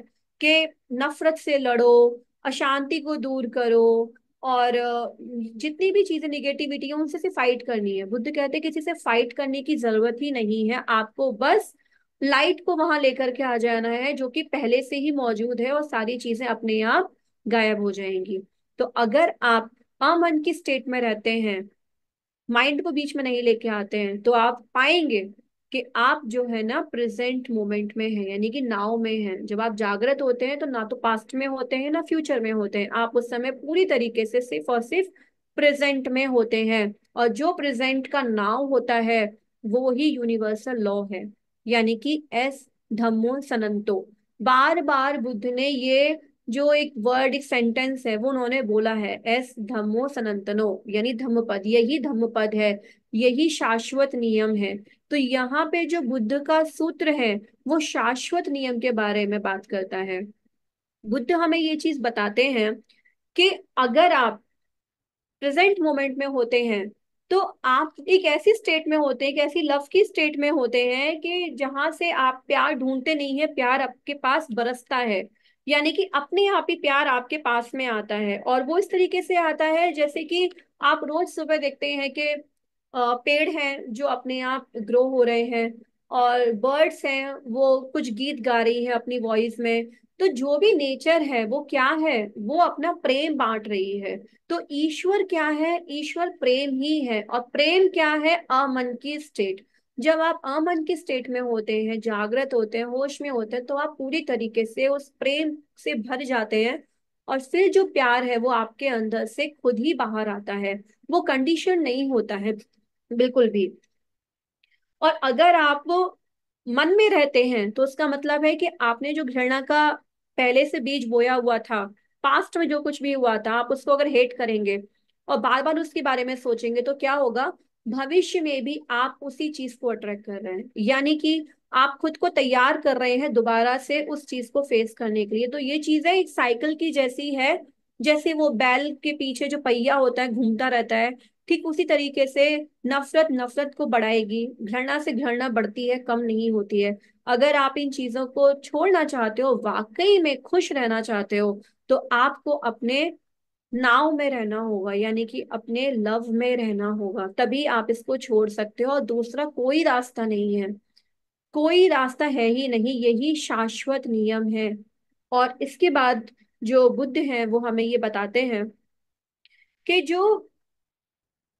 कि नफरत से लड़ो अशांति को दूर करो और जितनी भी चीजें निगेटिविटी है उनसे से फाइट करनी है बुद्ध कहते हैं किसी से फाइट करने की जरूरत ही नहीं है आपको बस लाइट को वहां लेकर के आ जाना है जो कि पहले से ही मौजूद है और सारी चीजें अपने आप गायब हो जाएंगी तो अगर आप अमन की स्टेट में रहते हैं माइंड को बीच में नहीं लेके आते हैं तो आप पाएंगे कि आप जो है ना प्रेजेंट मोमेंट में हैं यानी कि नाव में हैं जब आप जागृत होते हैं तो ना तो पास्ट में होते हैं ना फ्यूचर में होते हैं आप उस समय पूरी तरीके से सिर्फ और सिर्फ प्रेजेंट में होते हैं और जो प्रेजेंट का नाव होता है वो ही यूनिवर्सल लॉ है यानी कि एस धम्मो सनंतो बार बार बुद्ध ने ये जो एक वर्ड एक सेंटेंस है वो उन्होंने बोला है एस धम्मो सनंतनो यानी धम्मपद यही धम्मपद है यही शाश्वत नियम है तो यहाँ पे जो बुद्ध का सूत्र है वो शाश्वत नियम के बारे में बात करता है बुद्ध हमें ये चीज बताते हैं कि अगर आप प्रेजेंट मोमेंट में होते हैं तो आप एक ऐसी स्टेट में होते हैं एक ऐसी लव की स्टेट में होते हैं कि जहां से आप प्यार ढूंढते नहीं है प्यार आपके पास बरसता है यानी कि अपने आप ही प्यार आपके पास में आता है और वो इस तरीके से आता है जैसे कि आप रोज सुबह देखते हैं कि पेड़ हैं जो अपने आप ग्रो हो रहे हैं और बर्ड्स हैं वो कुछ गीत गा रही है अपनी वॉइस में तो जो भी नेचर है वो क्या है वो अपना प्रेम बांट रही है तो ईश्वर क्या है ईश्वर प्रेम ही है और प्रेम क्या है अमन की स्टेट जब आप अमन के स्टेट में होते हैं जागृत होते हैं होश में होते हैं तो आप पूरी तरीके से उस प्रेम से भर जाते हैं और फिर जो प्यार है वो आपके अंदर से खुद ही बाहर आता है वो कंडीशन नहीं होता है बिल्कुल भी और अगर आप वो मन में रहते हैं तो उसका मतलब है कि आपने जो घृणा का पहले से बीज बोया हुआ था पास्ट में जो कुछ भी हुआ था आप उसको अगर हेट करेंगे और बार बार उसके बारे में सोचेंगे तो क्या होगा भविष्य में भी आप उसी चीज को अट्रैक्ट कर रहे हैं यानी कि आप खुद को तैयार कर रहे हैं दोबारा से उस चीज को फेस करने के लिए तो ये चीजें एक साइकिल की जैसी है जैसे वो बैल के पीछे जो पहिया होता है घूमता रहता है ठीक उसी तरीके से नफरत नफरत को बढ़ाएगी घृणा से घृणा बढ़ती है कम नहीं होती है अगर आप इन चीजों को छोड़ना चाहते हो वाकई में खुश रहना चाहते हो तो आपको अपने नाव में रहना होगा यानी कि अपने लव में रहना होगा तभी आप इसको छोड़ सकते हो और दूसरा कोई रास्ता नहीं है कोई रास्ता है ही नहीं यही शाश्वत नियम है और इसके बाद जो बुद्ध हैं वो हमें ये बताते हैं कि जो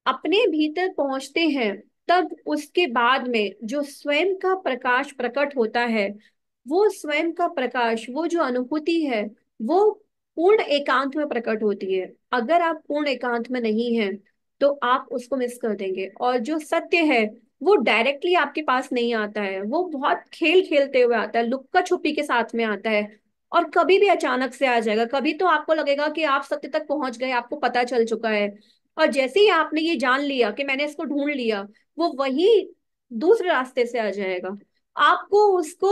अपने भीतर पहुंचते हैं तब उसके बाद में जो स्वयं का प्रकाश प्रकट होता है वो स्वयं का प्रकाश वो जो अनुभूति है वो पूर्ण एकांत में प्रकट होती है अगर आप पूर्ण एकांत में नहीं है तो आप उसको मिस कर देंगे और जो सत्य है वो डायरेक्टली आपके पास नहीं आता है वो बहुत खेल खेलते हुए आता है लुक्का छुपी के साथ में आता है और कभी भी अचानक से आ जाएगा कभी तो आपको लगेगा कि आप सत्य तक पहुंच गए आपको पता चल चुका है और जैसे ही आपने ये जान लिया कि मैंने इसको ढूंढ लिया वो वही दूसरे रास्ते से आ जाएगा आपको उसको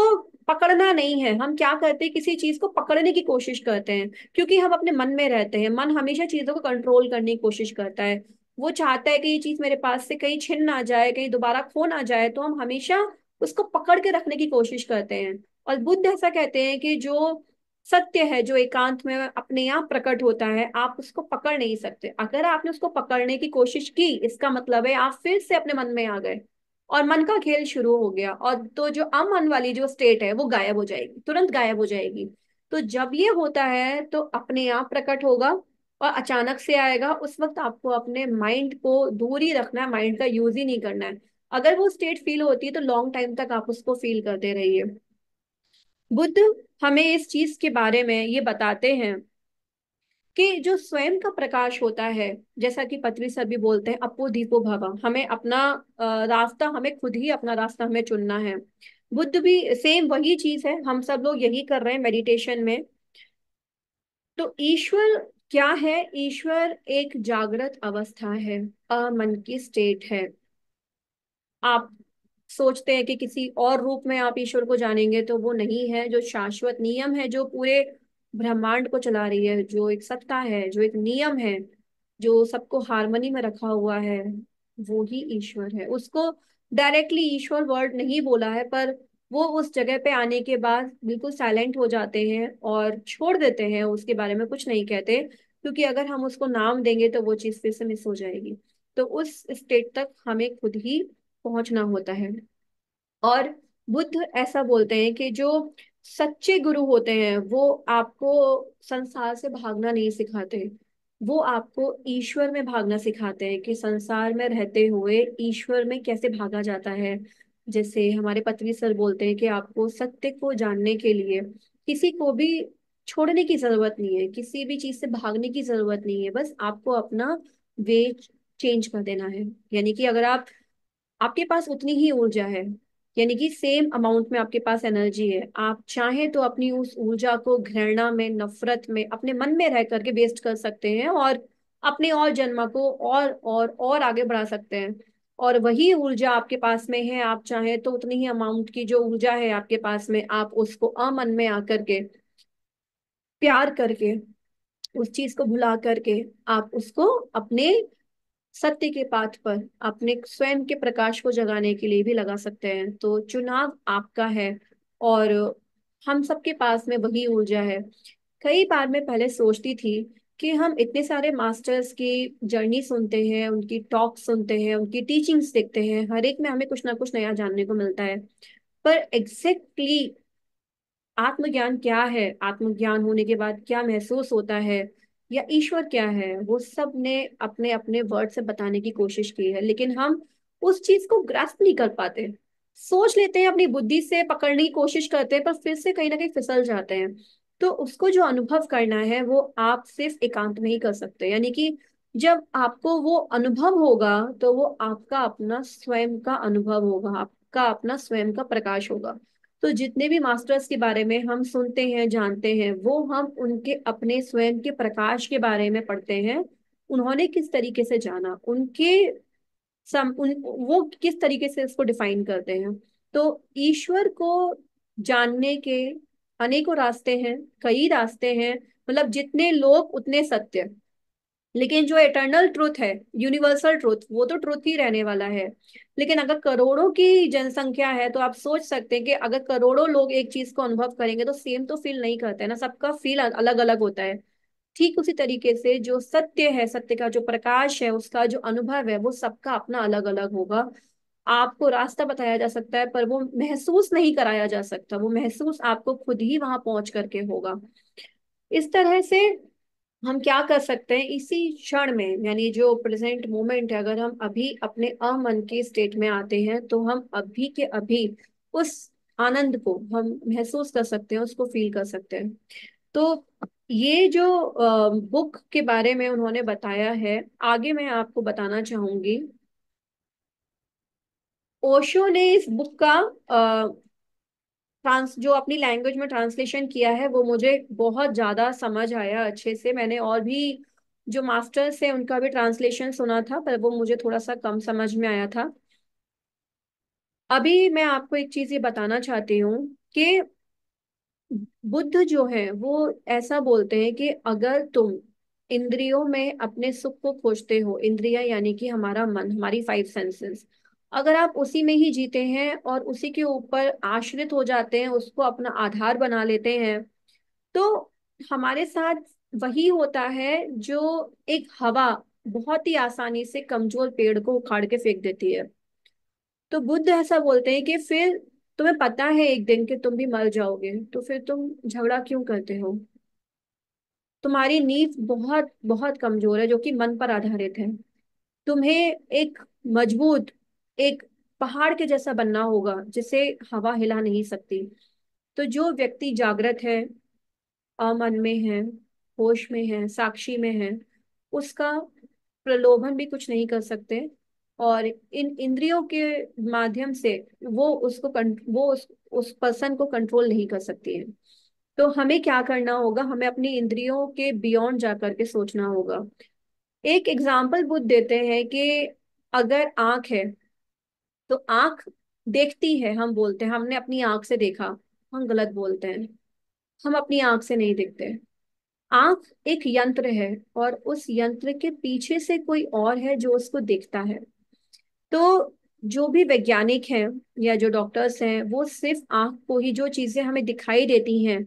पकड़ना नहीं है हम क्या करते हैं किसी चीज को पकड़ने की कोशिश करते हैं क्योंकि हम अपने मन में रहते हैं मन हमेशा चीजों को कंट्रोल करने की कोशिश करता है वो चाहता है कि ये चीज मेरे पास से कहीं छिन ना जाए कहीं दोबारा खो ना जाए तो हम हमेशा उसको पकड़ के रखने की कोशिश करते हैं और बुद्ध ऐसा कहते हैं कि जो सत्य है जो एकांत में अपने आप प्रकट होता है आप उसको पकड़ नहीं सकते अगर आपने उसको पकड़ने की कोशिश की इसका मतलब है आप फिर से अपने मन में आ गए और मन का खेल शुरू हो गया और तो जो अमन वाली जो स्टेट है वो गायब हो जाएगी तुरंत गायब हो जाएगी तो जब ये होता है तो अपने आप प्रकट होगा और अचानक से आएगा उस वक्त आपको अपने माइंड को दूर ही रखना है माइंड का यूज ही नहीं करना है अगर वो स्टेट फील होती है तो लॉन्ग टाइम तक आप उसको फील करते रहिए बुद्ध हमें इस चीज के बारे में ये बताते हैं कि जो स्वयं का प्रकाश होता है जैसा कि पत्री सर भी बोलते हैं अपो दीपो भव हमें अपना रास्ता हमें खुद ही अपना रास्ता हमें चुनना है बुद्ध भी सेम वही चीज है हम सब लोग यही कर रहे हैं मेडिटेशन में तो ईश्वर क्या है ईश्वर एक जागृत अवस्था है अमन की स्टेट है आप सोचते हैं कि किसी और रूप में आप ईश्वर को जानेंगे तो वो नहीं है जो शाश्वत नियम है जो पूरे ब्रह्मांड को चला रही है जो एक सत्ता है जो एक नियम है जो सबको हारमोनी में रखा हुआ है वो ही ईश्वर है उसको डायरेक्टली ईश्वर वर्ड नहीं बोला है पर वो उस जगह पे आने के बाद बिल्कुल साइलेंट हो जाते हैं और छोड़ देते हैं उसके बारे में कुछ नहीं कहते क्योंकि अगर हम उसको नाम देंगे तो वो चीज़ फिर से मिस हो जाएगी तो उस स्टेट तक हमें खुद ही पहुंचना होता है और बुद्ध ऐसा बोलते हैं कि जो सच्चे गुरु होते हैं वो आपको संसार से भागना नहीं सिखाते वो आपको ईश्वर में भागना सिखाते हैं कि संसार में रहते हुए ईश्वर में कैसे भागा जाता है जैसे हमारे पत्नी सर बोलते हैं कि आपको सत्य को जानने के लिए किसी को भी छोड़ने की जरूरत नहीं है किसी भी चीज से भागने की जरूरत नहीं है बस आपको अपना वे चेंज कर देना है यानी कि अगर आप आपके पास उतनी ही ऊर्जा है यानी कि सेम अमाउंट में आपके पास एनर्जी है आप चाहे तो अपनी उस ऊर्जा को घृणा में नफरत में अपने मन में रह करके वेस्ट कर सकते हैं और अपने और जन्म को और और और आगे बढ़ा सकते हैं और वही ऊर्जा आपके पास में है आप चाहे तो उतनी ही अमाउंट की जो ऊर्जा है आपके पास में आप उसको अमन में आकर के प्यार करके उस चीज को भुला करके आप उसको अपने सत्य के पाथ पर अपने स्वयं के प्रकाश को जगाने के लिए भी लगा सकते हैं तो चुनाव आपका है और हम सबके पास में वही ऊर्जा है कई बार मैं पहले सोचती थी कि हम इतने सारे मास्टर्स की जर्नी सुनते हैं उनकी टॉक सुनते हैं उनकी टीचिंग्स देखते हैं हर एक में हमें कुछ ना कुछ नया जानने को मिलता है पर एग्जैक्टली exactly आत्मज्ञान क्या है आत्मज्ञान होने के बाद क्या महसूस होता है या ईश्वर क्या है वो सब ने अपने अपने वर्ड से बताने की कोशिश की है लेकिन हम उस चीज को ग्रास्प नहीं कर पाते सोच लेते हैं अपनी बुद्धि से पकड़ने की कोशिश करते हैं पर फिर से कहीं ना कहीं फिसल जाते हैं तो उसको जो अनुभव करना है वो आप सिर्फ एकांत में ही कर सकते यानी कि जब आपको वो अनुभव होगा तो वो आपका अपना स्वयं का अनुभव होगा आपका अपना स्वयं का प्रकाश होगा तो जितने भी मास्टर्स के बारे में हम सुनते हैं जानते हैं वो हम उनके अपने स्वयं के प्रकाश के बारे में पढ़ते हैं उन्होंने किस तरीके से जाना उनके सम उन, वो किस तरीके से इसको डिफाइन करते हैं तो ईश्वर को जानने के अनेकों रास्ते हैं कई रास्ते हैं मतलब जितने लोग उतने सत्य लेकिन जो इटर्नल ट्रूथ है यूनिवर्सल ट्रूथ वो तो ट्रूथ ही रहने वाला है लेकिन अगर करोड़ों की जनसंख्या है तो आप सोच सकते हैं कि अगर करोड़ों लोग एक चीज को अनुभव करेंगे तो सेम तो फील नहीं करते ना सबका फील अलग अलग होता है ठीक उसी तरीके से जो सत्य है सत्य का जो प्रकाश है उसका जो अनुभव है वो सबका अपना अलग अलग होगा आपको रास्ता बताया जा सकता है पर वो महसूस नहीं कराया जा सकता वो महसूस आपको खुद ही वहां पहुंच करके होगा इस तरह से हम क्या कर सकते हैं इसी क्षण में यानी जो प्रेजेंट मोमेंट है अगर हम अभी अपने अमन के स्टेट में आते हैं तो हम अभी के अभी उस आनंद को हम महसूस कर सकते हैं उसको फील कर सकते हैं तो ये जो बुक के बारे में उन्होंने बताया है आगे मैं आपको बताना चाहूंगी ओशो ने इस बुक का ट्रांस जो अपनी लैंग्वेज में ट्रांसलेशन किया है वो मुझे बहुत ज़्यादा समझ आया अच्छे से मैंने और भी जो मास्टर्स है उनका भी ट्रांसलेशन सुना था पर वो मुझे थोड़ा सा कम समझ में आया था अभी मैं आपको एक चीज़ ये बताना चाहती हूँ कि बुद्ध जो है वो ऐसा बोलते हैं कि अगर तुम इंद्रियों में अपने सुख को खोजते हो इंद्रिया यानी कि हमारा मन हमारी फाइव सेंसेस अगर आप उसी में ही जीते हैं और उसी के ऊपर आश्रित हो जाते हैं उसको अपना आधार बना लेते हैं तो हमारे साथ वही होता है जो एक हवा बहुत ही आसानी से कमजोर पेड़ को उखाड़ के फेंक देती है तो बुद्ध ऐसा बोलते हैं कि फिर तुम्हें पता है एक दिन कि तुम भी मर जाओगे तो फिर तुम झगड़ा क्यों करते हो तुम्हारी नींव बहुत बहुत कमजोर है जो कि मन पर आधारित है तुम्हें एक मजबूत एक पहाड़ के जैसा बनना होगा जिसे हवा हिला नहीं सकती तो जो व्यक्ति जागृत है अमन में है होश में है साक्षी में है उसका प्रलोभन भी कुछ नहीं कर सकते और इन इंद्रियों के माध्यम से वो उसको वो उस, उस पर्सन को कंट्रोल नहीं कर सकती है तो हमें क्या करना होगा हमें अपनी इंद्रियों के बियॉन्ड जाकर के सोचना होगा एक एग्जाम्पल बुद्ध देते हैं कि अगर आंख है तो आंख देखती है हम बोलते हैं हमने अपनी आंख से देखा हम गलत बोलते हैं हम अपनी आंख से नहीं देखते आंख एक यंत्र है और उस यंत्र के पीछे से कोई और है जो उसको देखता है तो जो भी वैज्ञानिक हैं या जो डॉक्टर्स हैं वो सिर्फ आंख को ही जो चीजें हमें दिखाई देती हैं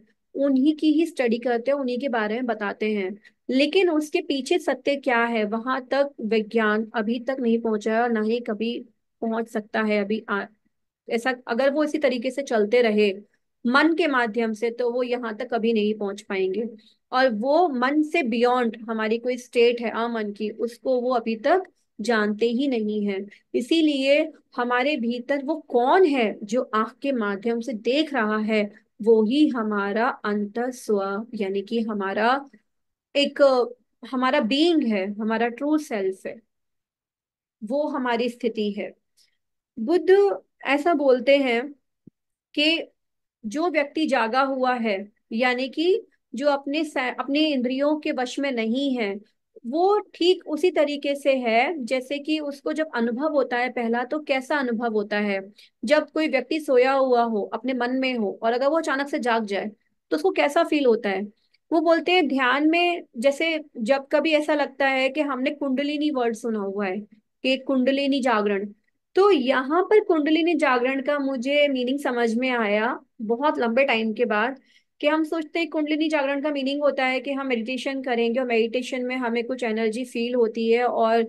उन्हीं की ही स्टडी करते हैं उन्हीं के बारे में बताते हैं लेकिन उसके पीछे सत्य क्या है वहां तक विज्ञान अभी तक नहीं पहुंचा है और ना ही कभी पहुंच सकता है अभी आ, ऐसा अगर वो इसी तरीके से चलते रहे मन के माध्यम से तो वो यहाँ तक कभी नहीं पहुंच पाएंगे और वो मन से बियॉन्ड हमारी कोई स्टेट है अमन की उसको वो अभी तक जानते ही नहीं है इसीलिए हमारे भीतर वो कौन है जो आंख के माध्यम से देख रहा है वो ही हमारा अंत स्व यानी कि हमारा एक हमारा बीइंग है हमारा ट्रू सेल्फ है वो हमारी स्थिति है बुद्ध ऐसा बोलते हैं कि जो व्यक्ति जागा हुआ है यानी कि जो अपने अपने इंद्रियों के वश में नहीं है वो ठीक उसी तरीके से है जैसे कि उसको जब अनुभव होता है पहला तो कैसा अनुभव होता है जब कोई व्यक्ति सोया हुआ हो अपने मन में हो और अगर वो अचानक से जाग जाए तो उसको कैसा फील होता है वो बोलते हैं ध्यान में जैसे जब कभी ऐसा लगता है कि हमने कुंडलिनी वर्ड सुना हुआ है कि कुंडलिनी जागरण तो यहाँ पर कुंडलिनी जागरण का मुझे मीनिंग समझ में आया बहुत लंबे टाइम के बाद कि हम सोचते हैं कुंडलिनी जागरण का मीनिंग होता है कि हम मेडिटेशन करेंगे और मेडिटेशन में हमें कुछ एनर्जी फील होती है और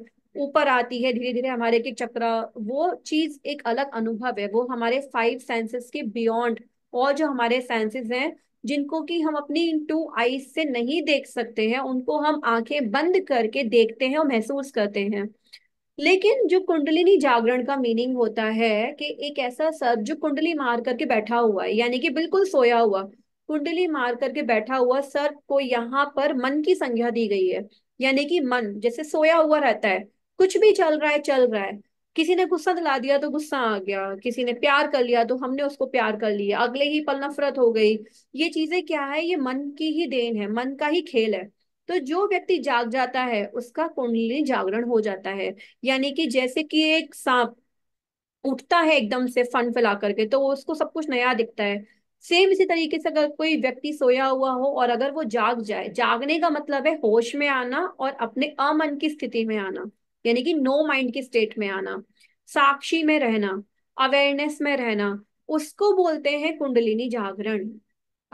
ऊपर आती है धीरे धीरे हमारे के चक्र वो चीज एक अलग अनुभव है वो हमारे फाइव सेंसेस के बियॉन्ड और जो हमारे सेंसेस हैं जिनको कि हम अपनी टू आईज से नहीं देख सकते हैं उनको हम आंखें बंद करके देखते हैं और महसूस करते हैं लेकिन जो कुंडलिनी जागरण का मीनिंग होता है कि एक ऐसा सर्प जो कुंडली मार करके बैठा हुआ है यानी कि बिल्कुल सोया हुआ कुंडली मार करके बैठा हुआ सर्प को यहाँ पर मन की संज्ञा दी गई है यानी कि मन जैसे सोया हुआ रहता है कुछ भी चल रहा है चल रहा है किसी ने गुस्सा दिला दिया तो गुस्सा आ गया किसी ने प्यार कर लिया तो हमने उसको प्यार कर लिया अगले ही पल नफरत हो गई ये चीजें क्या है ये मन की ही देन है मन का ही खेल है तो जो व्यक्ति जाग जाता है उसका कुंडली जागरण हो जाता है यानी कि जैसे कि एक सांप उठता है एकदम से फन फैला करके तो उसको सब कुछ नया दिखता है सेम इसी तरीके से अगर कोई व्यक्ति सोया हुआ हो और अगर वो जाग जाए जागने का मतलब है होश में आना और अपने अमन की स्थिति में आना यानी कि नो माइंड की स्टेट में आना साक्षी में रहना अवेयरनेस में रहना उसको बोलते हैं कुंडलिनी जागरण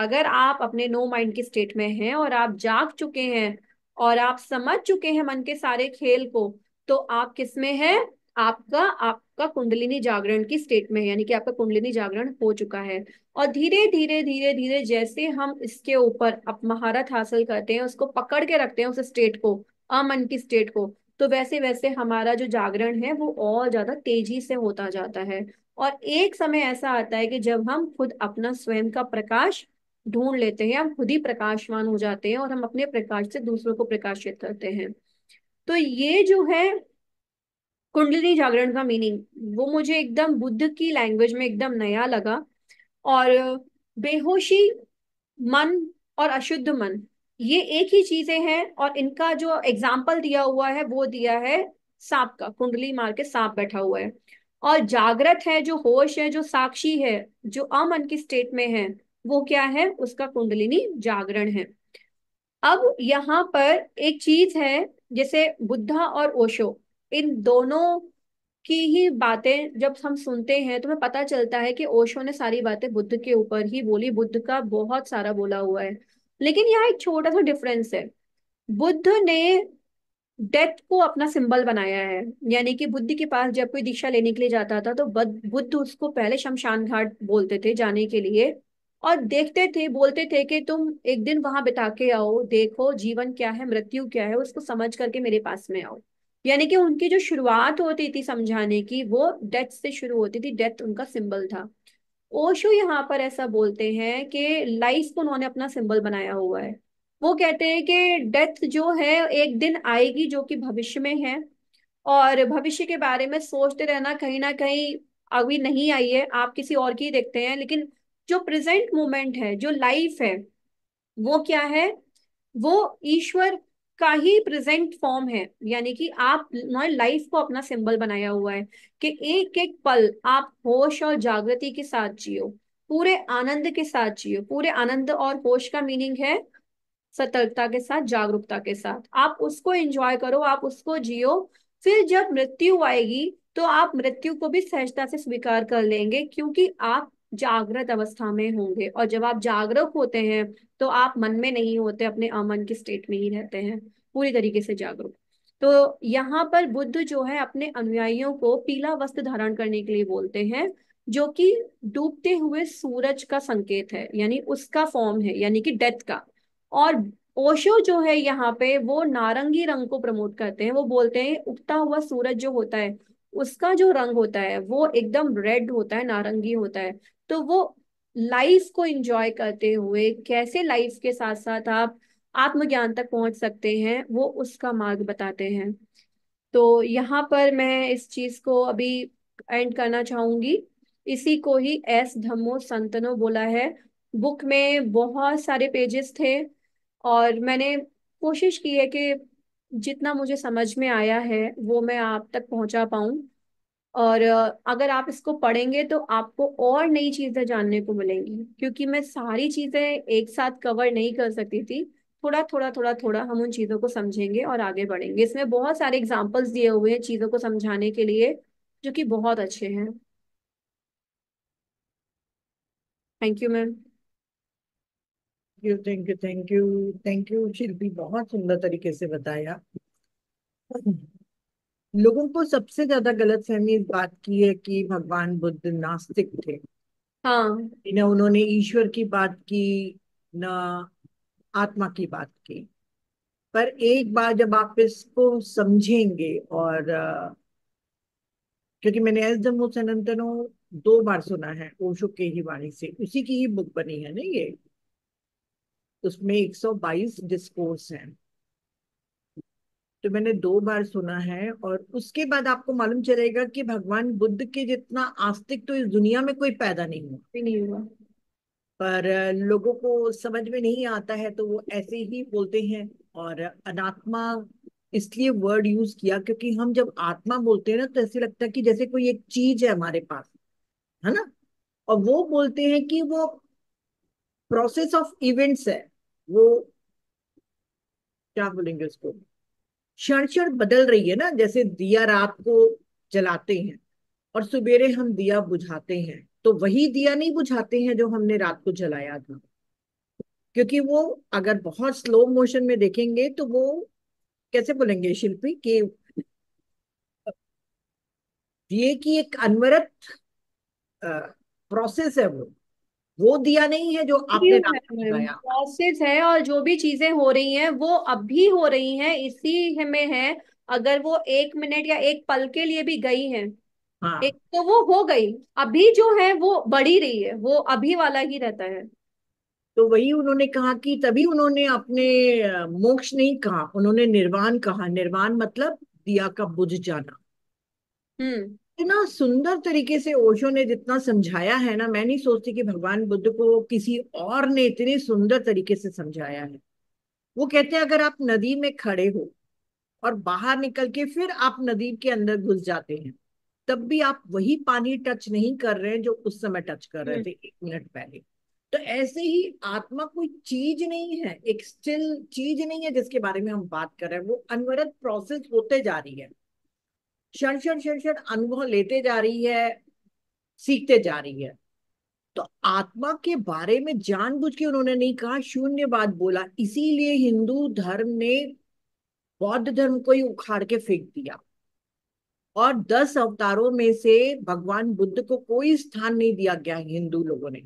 अगर आप अपने नो माइंड की स्टेट में हैं और आप जाग चुके हैं और आप समझ चुके हैं मन के सारे खेल को तो आप किस में है आपका आपका कुंडलिनी जागरण की स्टेट में है यानी कि आपका कुंडलिनी जागरण हो चुका है और धीरे धीरे धीरे धीरे जैसे हम इसके ऊपर अप महारत हासिल करते हैं उसको पकड़ के रखते हैं उस स्टेट को अमन की स्टेट को तो वैसे वैसे हमारा जो जागरण है वो और ज्यादा तेजी से होता जाता है और एक समय ऐसा आता है कि जब हम खुद अपना स्वयं का प्रकाश ढूंढ लेते हैं हम खुद ही प्रकाशवान हो जाते हैं और हम अपने प्रकाश से दूसरों को प्रकाशित करते हैं तो ये जो है कुंडली जागरण का मीनिंग वो मुझे एकदम बुद्ध की लैंग्वेज में एकदम नया लगा और बेहोशी मन और अशुद्ध मन ये एक ही चीजें हैं और इनका जो एग्जाम्पल दिया हुआ है वो दिया है सांप का कुंडली मार के सांप बैठा हुआ है और जागृत है जो होश है जो साक्षी है जो अमन की स्टेट में है वो क्या है उसका कुंडलिनी जागरण है अब यहाँ पर एक चीज है जैसे बुद्धा और ओशो इन दोनों की ही बातें जब हम सुनते हैं तो हमें पता चलता है कि ओशो ने सारी बातें बुद्ध के ऊपर ही बोली बुद्ध का बहुत सारा बोला हुआ है लेकिन यहाँ एक छोटा सा डिफरेंस है बुद्ध ने डेथ को अपना सिंबल बनाया है यानी कि बुद्ध के पास जब कोई दीक्षा लेने के लिए जाता था तो बुद्ध उसको पहले शमशान घाट बोलते थे जाने के लिए और देखते थे बोलते थे कि तुम एक दिन वहां बिता के आओ देखो जीवन क्या है मृत्यु क्या है उसको समझ करके मेरे पास में आओ यानी कि उनकी जो शुरुआत होती थी समझाने की वो डेथ से शुरू होती थी डेथ उनका सिंबल था ओशो यहाँ पर ऐसा बोलते हैं कि लाइफ को उन्होंने अपना सिंबल बनाया हुआ है वो कहते हैं कि डेथ जो है एक दिन आएगी जो कि भविष्य में है और भविष्य के बारे में सोचते रहना कहीं ना कहीं अभी नहीं आई है आप किसी और की देखते हैं लेकिन जो प्रेजेंट मोमेंट है जो लाइफ है वो क्या है वो ईश्वर का ही प्रेजेंट फॉर्म है यानी कि आप लाइफ को अपना सिंबल बनाया हुआ है कि एक एक पल आप होश और जागृति के साथ जियो पूरे आनंद के साथ जियो पूरे आनंद और होश का मीनिंग है सतर्कता के साथ जागरूकता के साथ आप उसको एंजॉय करो आप उसको जियो फिर जब मृत्यु आएगी तो आप मृत्यु को भी सहजता से स्वीकार कर लेंगे क्योंकि आप जागृत अवस्था में होंगे और जब आप जागरूक होते हैं तो आप मन में नहीं होते अपने अमन के स्टेट में ही रहते हैं पूरी तरीके से जागरूक तो यहाँ पर बुद्ध जो है अपने अनुयायियों को पीला वस्त्र धारण करने के लिए बोलते हैं जो कि डूबते हुए सूरज का संकेत है यानी उसका फॉर्म है यानी कि डेथ का और ओशो जो है यहाँ पे वो नारंगी रंग को प्रमोट करते हैं वो बोलते हैं उगता हुआ सूरज जो होता है उसका जो रंग होता है वो एकदम रेड होता है नारंगी होता है तो वो लाइफ को एंजॉय करते हुए कैसे लाइफ के साथ साथ आप आत्मज्ञान तक पहुंच सकते हैं वो उसका मार्ग बताते हैं तो यहाँ पर मैं इस चीज को अभी एंड करना चाहूंगी इसी को ही एस धम्मो संतनो बोला है बुक में बहुत सारे पेजेस थे और मैंने कोशिश की है कि जितना मुझे समझ में आया है वो मैं आप तक पहुंचा पाऊँ और अगर आप इसको पढ़ेंगे तो आपको और नई चीजें जानने को मिलेंगी क्योंकि मैं सारी चीजें एक साथ कवर नहीं कर सकती थी थोड़ा थोड़ा थोड़ा थोड़ा हम उन चीजों को समझेंगे और आगे बढ़ेंगे इसमें बहुत सारे एग्जाम्पल्स दिए हुए हैं चीजों को समझाने के लिए जो कि बहुत अच्छे हैं thank you ma'am you thank you thank you thank you Shilpi बहुत सुंदर तरीके से बताया लोगों को सबसे ज्यादा गलत फहमी इस बात की है कि भगवान बुद्ध नास्तिक थे हाँ ना उन्होंने ईश्वर की बात की ना आत्मा की बात की पर एक बार जब आप इसको समझेंगे और क्योंकि मैंने एस दमो सनंतनो दो बार सुना है ओशो के ही वाणी से उसी की ही बुक बनी है ना ये उसमें 122 डिस्कोर्स हैं तो मैंने दो बार सुना है और उसके बाद आपको मालूम चलेगा कि भगवान बुद्ध के जितना आस्तिक तो इस दुनिया में कोई पैदा नहीं हुआ नहीं हुआ पर लोगों को समझ में नहीं आता है तो वो ऐसे ही बोलते हैं और अनात्मा इसलिए वर्ड यूज किया क्योंकि हम जब आत्मा बोलते हैं ना तो ऐसे लगता है कि जैसे कोई एक चीज है हमारे पास है ना और वो बोलते हैं कि वो प्रोसेस ऑफ इवेंट्स है वो क्या बोलेंगे उसको क्षण क्षण बदल रही है ना जैसे दिया रात को जलाते हैं और सुबेरे हम दिया बुझाते हैं तो वही दिया नहीं बुझाते हैं जो हमने रात को जलाया था क्योंकि वो अगर बहुत स्लो मोशन में देखेंगे तो वो कैसे बोलेंगे शिल्पी कि दिए की एक अनवरत प्रोसेस है वो वो दिया नहीं है जो आपने प्रोसेस है और जो भी चीजें हो रही हैं वो अभी हो रही हैं इसी में है अगर वो एक मिनट या एक पल के लिए भी गई है हाँ। एक तो वो हो गई अभी जो है वो बढ़ी रही है वो अभी वाला ही रहता है तो वही उन्होंने कहा कि तभी उन्होंने अपने मोक्ष नहीं कहा उन्होंने निर्वाण कहा निर्वाण मतलब दिया का बुझ जाना हम्म इतना सुंदर तरीके से ओशो ने जितना समझाया है ना मैं नहीं सोचती कि भगवान बुद्ध को किसी और ने इतने सुंदर तरीके से समझाया है वो कहते हैं अगर आप नदी में खड़े हो और बाहर निकल के फिर आप नदी के अंदर घुस जाते हैं तब भी आप वही पानी टच नहीं कर रहे हैं जो उस समय टच कर रहे हम्म। थे एक मिनट पहले तो ऐसे ही आत्मा कोई चीज नहीं है एक स्टिल चीज नहीं है जिसके बारे में हम बात कर रहे हैं वो अनवरत प्रोसेस होते जा रही है क्षण क्षण क्षण क्षण अनुभव लेते जा रही है सीखते जा रही है तो आत्मा के बारे में जानबूझ के उन्होंने नहीं कहा शून्यवाद बोला इसीलिए हिंदू धर्म ने बौद्ध धर्म को ही उखाड़ के फेंक दिया और दस अवतारों में से भगवान बुद्ध को कोई स्थान नहीं दिया गया हिंदू लोगों ने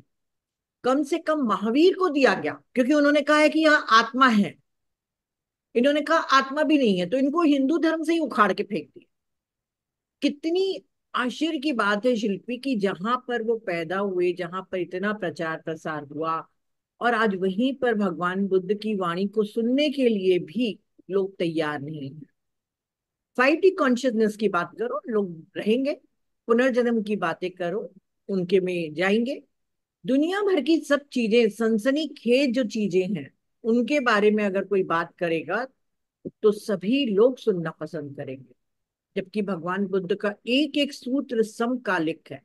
कम से कम महावीर को दिया गया क्योंकि उन्होंने कहा है कि यहाँ आत्मा है इन्होंने कहा आत्मा भी नहीं है तो इनको हिंदू धर्म से ही उखाड़ के फेंक दिया कितनी आश्चर्य की बात है शिल्पी की जहां पर वो पैदा हुए जहां पर इतना प्रचार प्रसार हुआ और आज वहीं पर भगवान बुद्ध की वाणी को सुनने के लिए भी लोग तैयार नहीं है फाइव टी कॉन्शियसनेस की बात करो लोग रहेंगे पुनर्जन्म की बातें करो उनके में जाएंगे दुनिया भर की सब चीजें सनसनी खेत जो चीजें हैं उनके बारे में अगर कोई बात करेगा तो सभी लोग सुनना पसंद करेंगे जबकि भगवान बुद्ध का एक एक सूत्र समकालिक है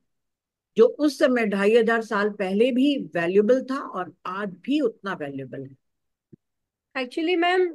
जो उस समय ढाई हजार साल पहले भी वैल्यूबल था और आज भी उतना वैल्यूबल है एक्चुअली मैम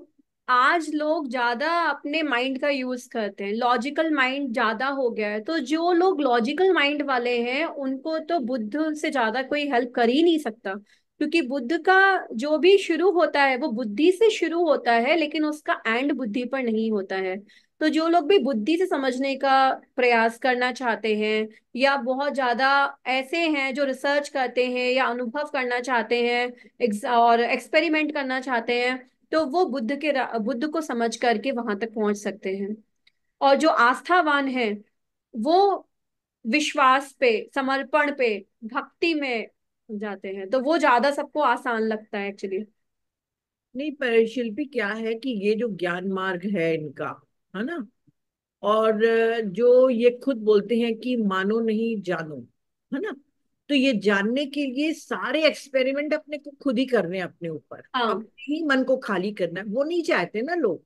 आज लोग ज्यादा अपने माइंड का यूज करते हैं लॉजिकल माइंड ज्यादा हो गया है तो जो लोग लॉजिकल माइंड वाले हैं उनको तो बुद्ध से ज्यादा कोई हेल्प कर ही नहीं सकता क्योंकि बुद्ध का जो भी शुरू होता है वो बुद्धि से शुरू होता है लेकिन उसका एंड बुद्धि पर नहीं होता है तो जो लोग भी बुद्धि से समझने का प्रयास करना चाहते हैं या बहुत ज़्यादा ऐसे हैं जो रिसर्च करते हैं या अनुभव करना चाहते हैं और एक्सपेरिमेंट करना चाहते हैं तो वो बुद्ध के बुद्ध को समझ करके वहां तक पहुंच सकते हैं और जो आस्थावान है वो विश्वास पे समर्पण पे भक्ति में जाते हैं तो वो ज्यादा सबको आसान लगता है एक्चुअली नहीं पर शिल्पी क्या है कि ये जो ज्ञान मार्ग है इनका है ना और जो ये खुद बोलते हैं कि मानो नहीं जानो है ना तो ये जानने के लिए सारे एक्सपेरिमेंट अपने को खुद ही कर रहे हैं अपने ऊपर हाँ। अपने ही मन को खाली करना है वो नहीं चाहते ना लोग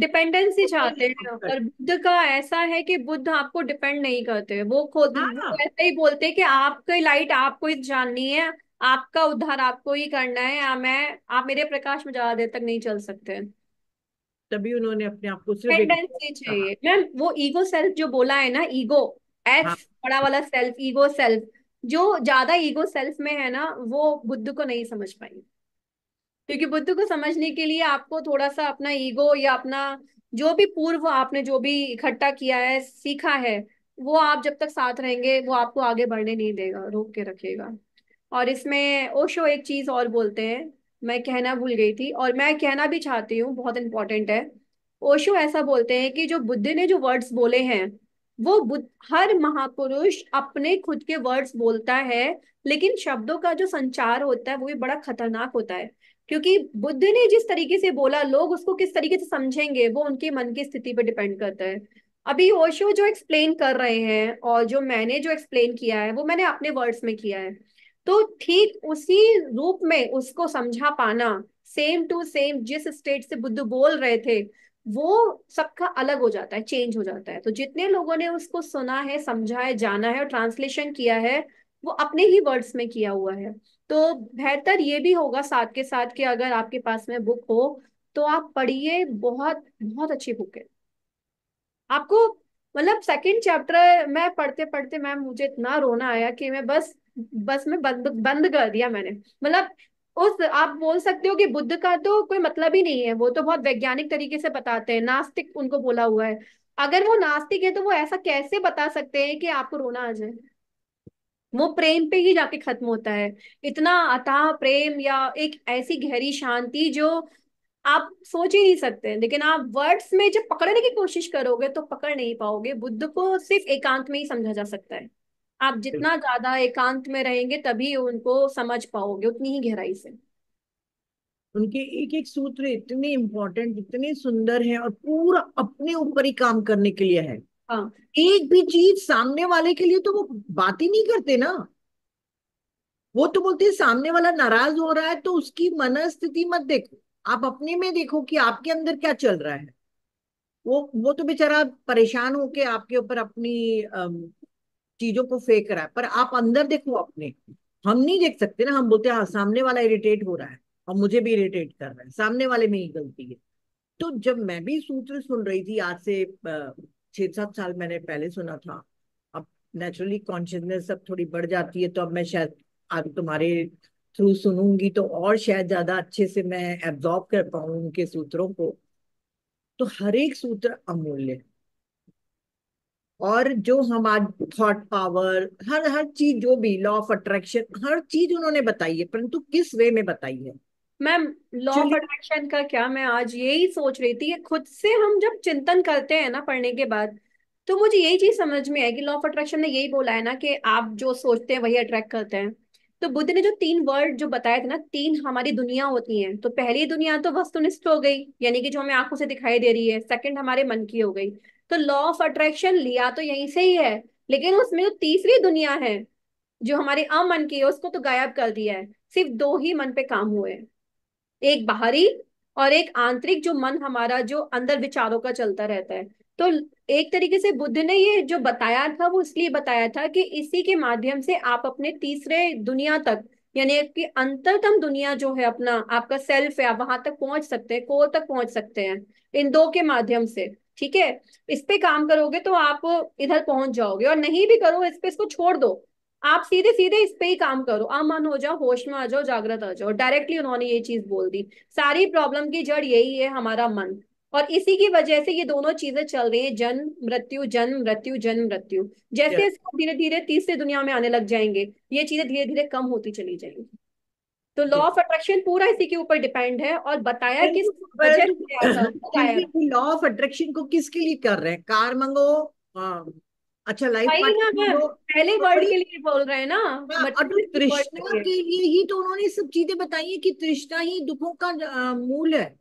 डिपेंडेंसी चाहते हैं और बुद्ध का ऐसा है कि बुद्ध आपको डिपेंड नहीं करते वो खुद हाँ। ऐसा ही बोलते हैं कि आपकी लाइट आपको ही जाननी है आपका उद्धार आपको ही करना है या मैं आप मेरे प्रकाश में ज्यादा देर तक नहीं चल सकते तभी उन्होंने अपने आप को हाँ। चाहिए मैम वो ईगो सेल्फ जो बोला है ना ईगो एफ हाँ। बड़ा वाला सेल्फ ईगो सेल्फ जो ज्यादा ईगो सेल्फ में है ना वो बुद्ध को नहीं समझ पाएंगे क्योंकि बुद्ध को समझने के लिए आपको थोड़ा सा अपना ईगो या अपना जो भी पूर्व आपने जो भी इकट्ठा किया है सीखा है वो आप जब तक साथ रहेंगे वो आपको आगे बढ़ने नहीं देगा रोक के रखेगा और इसमें ओशो एक चीज और बोलते हैं मैं कहना भूल गई थी और मैं कहना भी चाहती हूँ बहुत इंपॉर्टेंट है ओशो ऐसा बोलते हैं कि जो बुद्ध ने जो वर्ड्स बोले हैं वो बुद्ध हर महापुरुष अपने खुद के वर्ड्स बोलता है लेकिन शब्दों का जो संचार होता है वो भी बड़ा खतरनाक होता है क्योंकि बुद्ध ने जिस तरीके से बोला लोग उसको किस तरीके से समझेंगे वो उनके मन की स्थिति पर डिपेंड करता है अभी ओशो जो एक्सप्लेन कर रहे हैं और जो मैंने जो एक्सप्लेन किया है वो मैंने अपने वर्ड्स में किया है तो ठीक उसी रूप में उसको समझा पाना सेम टू सेम जिस स्टेट से बुद्ध बोल रहे थे वो सबका अलग हो जाता है चेंज हो जाता है तो जितने लोगों ने उसको सुना है समझा है जाना है और ट्रांसलेशन किया है वो अपने ही वर्ड्स में किया हुआ है तो बेहतर ये भी होगा साथ के साथ कि अगर आपके पास में बुक हो तो आप पढ़िए बहुत बहुत अच्छी बुक है आपको मतलब सेकंड चैप्टर मैं पढ़ते पढ़ते मैम मुझे इतना रोना आया कि मैं बस बस में बंद बंद कर दिया मैंने मतलब उस आप बोल सकते हो कि बुद्ध का तो कोई मतलब ही नहीं है वो तो बहुत वैज्ञानिक तरीके से बताते हैं नास्तिक उनको बोला हुआ है अगर वो नास्तिक है तो वो ऐसा कैसे बता सकते हैं कि आपको रोना आ जाए वो प्रेम पे ही जाके खत्म होता है इतना अतः प्रेम या एक ऐसी गहरी शांति जो आप सोच ही नहीं सकते लेकिन आप वर्ड्स में जब पकड़ने की कोशिश करोगे तो पकड़ नहीं पाओगे बुद्ध को सिर्फ एकांत में ही समझा जा सकता है आप जितना ज्यादा एकांत में रहेंगे तभी उनको समझ पाओगे उतनी ही गहराई से उनके एक एक सूत्र इतने इम्पोर्टेंट इतने सुंदर हैं और पूरा अपने ऊपर ही काम करने के लिए है हाँ एक भी चीज सामने वाले के लिए तो वो बात ही नहीं करते ना वो तो बोलते हैं सामने वाला नाराज हो रहा है तो उसकी मनस्थिति मत देखो आप अपने में देखो कि आपके अंदर क्या चल रहा है वो वो तो बेचारा परेशान होके आपके ऊपर अपनी अम, चीजों को फेंक रहा है पर आप अंदर देखो अपने हम नहीं देख सकते ना हम बोलते हैं हाँ सामने वाला इरिटेट हो रहा है और मुझे भी इरिटेट कर रहा है सामने वाले में ही गलती है तो जब मैं भी सूत्र सुन रही थी आज से छह सात साल मैंने पहले सुना था अब नेचुरली कॉन्शियसनेस अब थोड़ी बढ़ जाती है तो अब मैं शायद आज तुम्हारे थ्रू सुनूंगी तो और शायद ज्यादा अच्छे से मैं एब्जॉर्ब कर पाऊँ उनके सूत्रों को तो हर एक सूत्र अमूल्य है और जो हमारा थॉट पावर हर हर चीज जो भी लॉ ऑफ अट्रैक्शन हर चीज उन्होंने बताई है परंतु किस वे में बताई है मैम लॉ ऑफ अट्रैक्शन का क्या मैं आज यही सोच रही थी कि खुद से हम जब चिंतन करते हैं ना पढ़ने के बाद तो मुझे यही चीज समझ में है कि लॉ ऑफ अट्रैक्शन ने यही बोला है ना कि आप जो सोचते हैं वही अट्रैक्ट करते हैं तो बुद्ध ने जो तीन वर्ड जो बताए थे ना तीन हमारी दुनिया होती है तो पहली दुनिया तो वस्तुनिष्ठ हो गई यानी कि जो हमें आंखों से दिखाई दे रही है सेकंड हमारे मन की हो गई तो लॉ ऑफ अट्रैक्शन लिया तो यहीं से ही है लेकिन उसमें जो तो तीसरी दुनिया है जो हमारे अमन की है उसको तो गायब कर दिया है सिर्फ दो ही मन पे काम हुए एक बाहरी और एक आंतरिक जो मन हमारा जो अंदर विचारों का चलता रहता है तो एक तरीके से बुद्ध ने ये जो बताया था वो इसलिए बताया था कि इसी के माध्यम से आप अपने तीसरे दुनिया तक यानी कि अंतरतम दुनिया जो है अपना आपका सेल्फ है आप वहां तक पहुंच सकते हैं कोर तक पहुंच सकते हैं इन दो के माध्यम से ठीक है इस पे काम करोगे तो आप इधर पहुंच जाओगे और नहीं भी करो इस पे इसको छोड़ दो आप सीधे सीधे इस पे ही काम करो अमन हो जाओ होश में आ जाओ जागृत आ जाओ डायरेक्टली उन्होंने ये चीज बोल दी सारी प्रॉब्लम की जड़ यही है हमारा मन और इसी की वजह से ये दोनों चीजें चल रही है जन्म मृत्यु जन्म मृत्यु जन्म मृत्यु जैसे इसको धीरे धीरे तीसरे दुनिया में आने लग जाएंगे ये चीजें धीरे धीरे कम होती चली जाएंगी तो लॉ ऑफ अट्रैक्शन पूरा इसी के ऊपर डिपेंड है और बताया किस लॉ ऑफ अट्रैक्शन को किसके लिए कर रहे हैं कार मंगो हाँ, अच्छा लाइफ पहले वर्ड तो के लिए बोल रहे हैं ना हाँ, कृष्णा के लिए ही तो उन्होंने सब चीजें बताई है कि तृष्णा ही दुखों का मूल है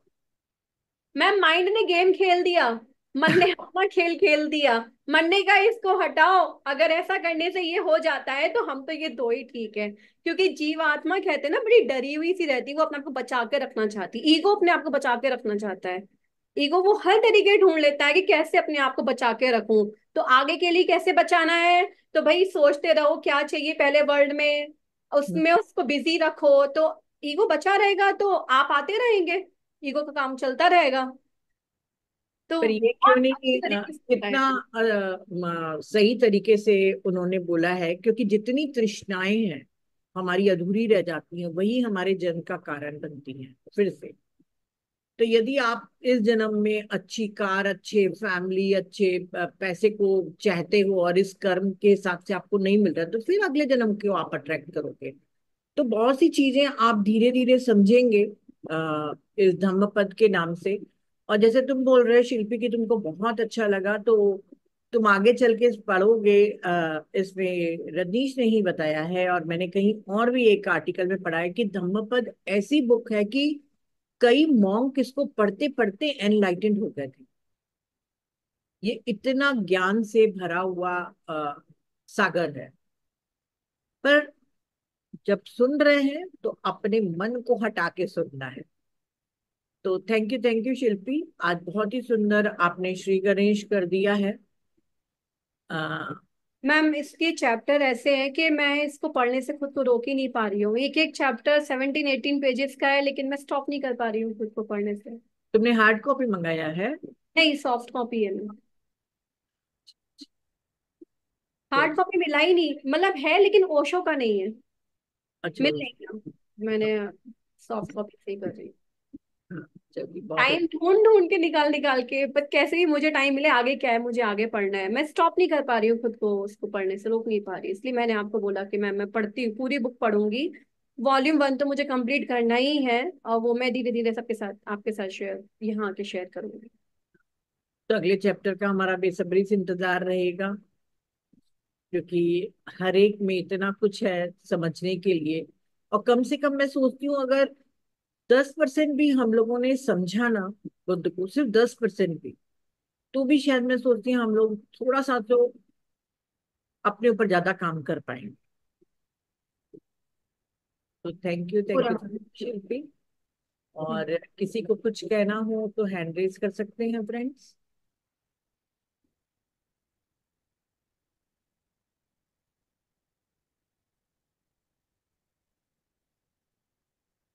मैम माइंड ने गेम खेल दिया मन ने अपना खेल खेल दिया मन ने कहा इसको हटाओ अगर ऐसा करने से ये हो जाता है तो हम तो ये दो ही ठीक है क्योंकि जीव आत्मा कहते हैं ना बड़ी डरी हुई सी रहती वो अपने आप को बचा के रखना चाहती ईगो अपने आप को बचा के रखना चाहता है ईगो वो हर तरीके ढूंढ लेता है कि कैसे अपने आप को बचा के रखू तो आगे के लिए कैसे बचाना है तो भाई सोचते रहो क्या चाहिए पहले वर्ल्ड में उसमें हम्म। उसको बिजी रखो तो ईगो बचा रहेगा तो आप आते रहेंगे ईगो का काम चलता रहेगा तो पर ये क्यों नहीं कितना सही तरीके से उन्होंने बोला है क्योंकि जितनी तृष्णाएं हैं हमारी अधूरी रह जाती हैं वही हमारे जन्म का कारण बनती हैं फिर से तो यदि आप इस जन्म में अच्छी कार अच्छे फैमिली अच्छे पैसे को चाहते हो और इस कर्म के हिसाब से आपको नहीं मिल रहा तो फिर अगले जन्म को आप अट्रैक्ट करोगे तो बहुत सी चीजें आप धीरे धीरे समझेंगे अः इस धम्म पद के नाम से और जैसे तुम बोल रहे हो शिल्पी की तुमको बहुत अच्छा लगा तो तुम आगे चल के पढ़ोगे इसमें रजनीश ने ही बताया है और मैंने कहीं और भी एक आर्टिकल में पढ़ा है कि धम्मपद ऐसी बुक है कि कई मॉन्क इसको पढ़ते पढ़ते एनलाइटेंड हो गए थे ये इतना ज्ञान से भरा हुआ आ, सागर है पर जब सुन रहे हैं तो अपने मन को हटा के सुनना है तो thank you thank you Shilpi आज बहुत ही सुंदर आपने श्री गणेश कर दिया है मैम इसके चैप्टर ऐसे हैं कि मैं इसको पढ़ने से खुद को रोक ही नहीं पा रही हूँ एक एक चैप्टर सेवनटीन एटीन पेजेस का है लेकिन मैं स्टॉप नहीं कर पा रही हूँ खुद को पढ़ने से तुमने हार्ड कॉपी मंगाया है नहीं सॉफ्ट कॉपी है हार्ड कॉपी मिला ही नहीं मतलब है लेकिन ओशो का नहीं है अच्छा मिल नहीं मैंने सॉफ्ट कॉपी से कर रही हूँ टाइम ढूंढ ढूंढ के निकाल निकाल के पर कैसे ही मुझे टाइम मिले आगे क्या है मुझे आगे पढ़ना है मैं स्टॉप नहीं कर पा रही हूँ खुद को उसको पढ़ने से रोक नहीं पा रही इसलिए मैंने आपको बोला कि मैं मैं पढ़ती हूँ पूरी बुक पढ़ूंगी वॉल्यूम वन तो मुझे कंप्लीट करना ही है और वो मैं धीरे धीरे सबके साथ आपके साथ शेयर यहाँ आके शेयर करूंगी तो अगले चैप्टर का हमारा बेसब्री से इंतजार रहेगा क्योंकि हर एक में इतना कुछ है समझने के लिए और कम से कम मैं सोचती हूँ अगर दस परसेंट भी हम लोगों ने समझा ना बुद्ध को सिर्फ दस परसेंट भी तो भी शायद मैं सोचती हूँ हम लोग थोड़ा सा तो अपने ऊपर ज्यादा काम कर पाएंगे तो thank you thank you Shilpi और किसी को कुछ कहना हो तो हैंड रेज कर सकते हैं फ्रेंड्स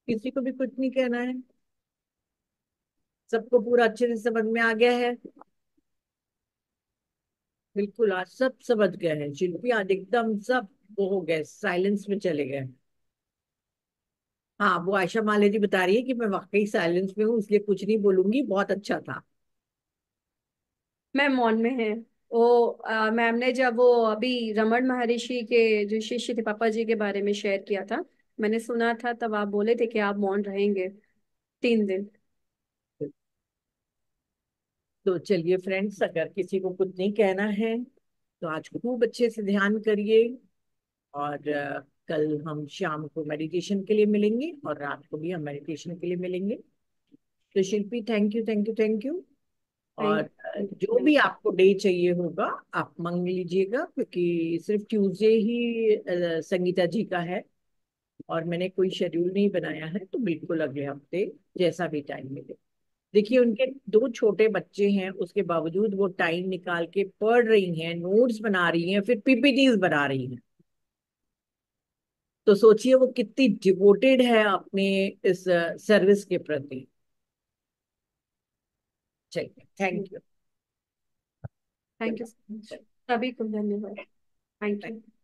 किसी को भी कुछ नहीं कहना है सबको पूरा अच्छे से समझ में आ गया है बिल्कुल आज सब समझ गए हैं शिल्पी आज एकदम सब वो हो गए साइलेंस में चले गए हाँ वो आयशा माले जी बता रही है कि मैं वाकई साइलेंस में हूँ इसलिए कुछ नहीं बोलूंगी बहुत अच्छा था मैम मौन में है वो मैम ने जब वो अभी रमन महर्षि के जो शिष्य थे पापा जी के बारे में शेयर किया था मैंने सुना था तब आप बोले थे कि आप मौन रहेंगे तीन दिन तो चलिए फ्रेंड्स अगर किसी को कुछ नहीं कहना है तो आज खूब अच्छे से ध्यान करिए और कल हम शाम को मेडिटेशन के लिए मिलेंगे और रात को भी हम मेडिटेशन के लिए मिलेंगे तो Shilpi thank you thank you thank you और जो भी आपको डे चाहिए होगा आप मांग लीजिएगा क्योंकि सिर्फ ट्यूसडे ही संगीता जी का है और मैंने कोई शेड्यूल नहीं बनाया है तो बिल्कुल अगले हफ्ते जैसा भी टाइम मिले देखिए उनके दो छोटे बच्चे हैं उसके बावजूद वो टाइम निकाल के पढ़ रही हैं नोट्स बना रही हैं फिर पीपीटीज बना रही हैं तो सोचिए वो कितनी डिवोटेड है अपने इस सर्विस के प्रति चलिए थैंक यू थैंक यू सभी को धन्यवाद थैंक यू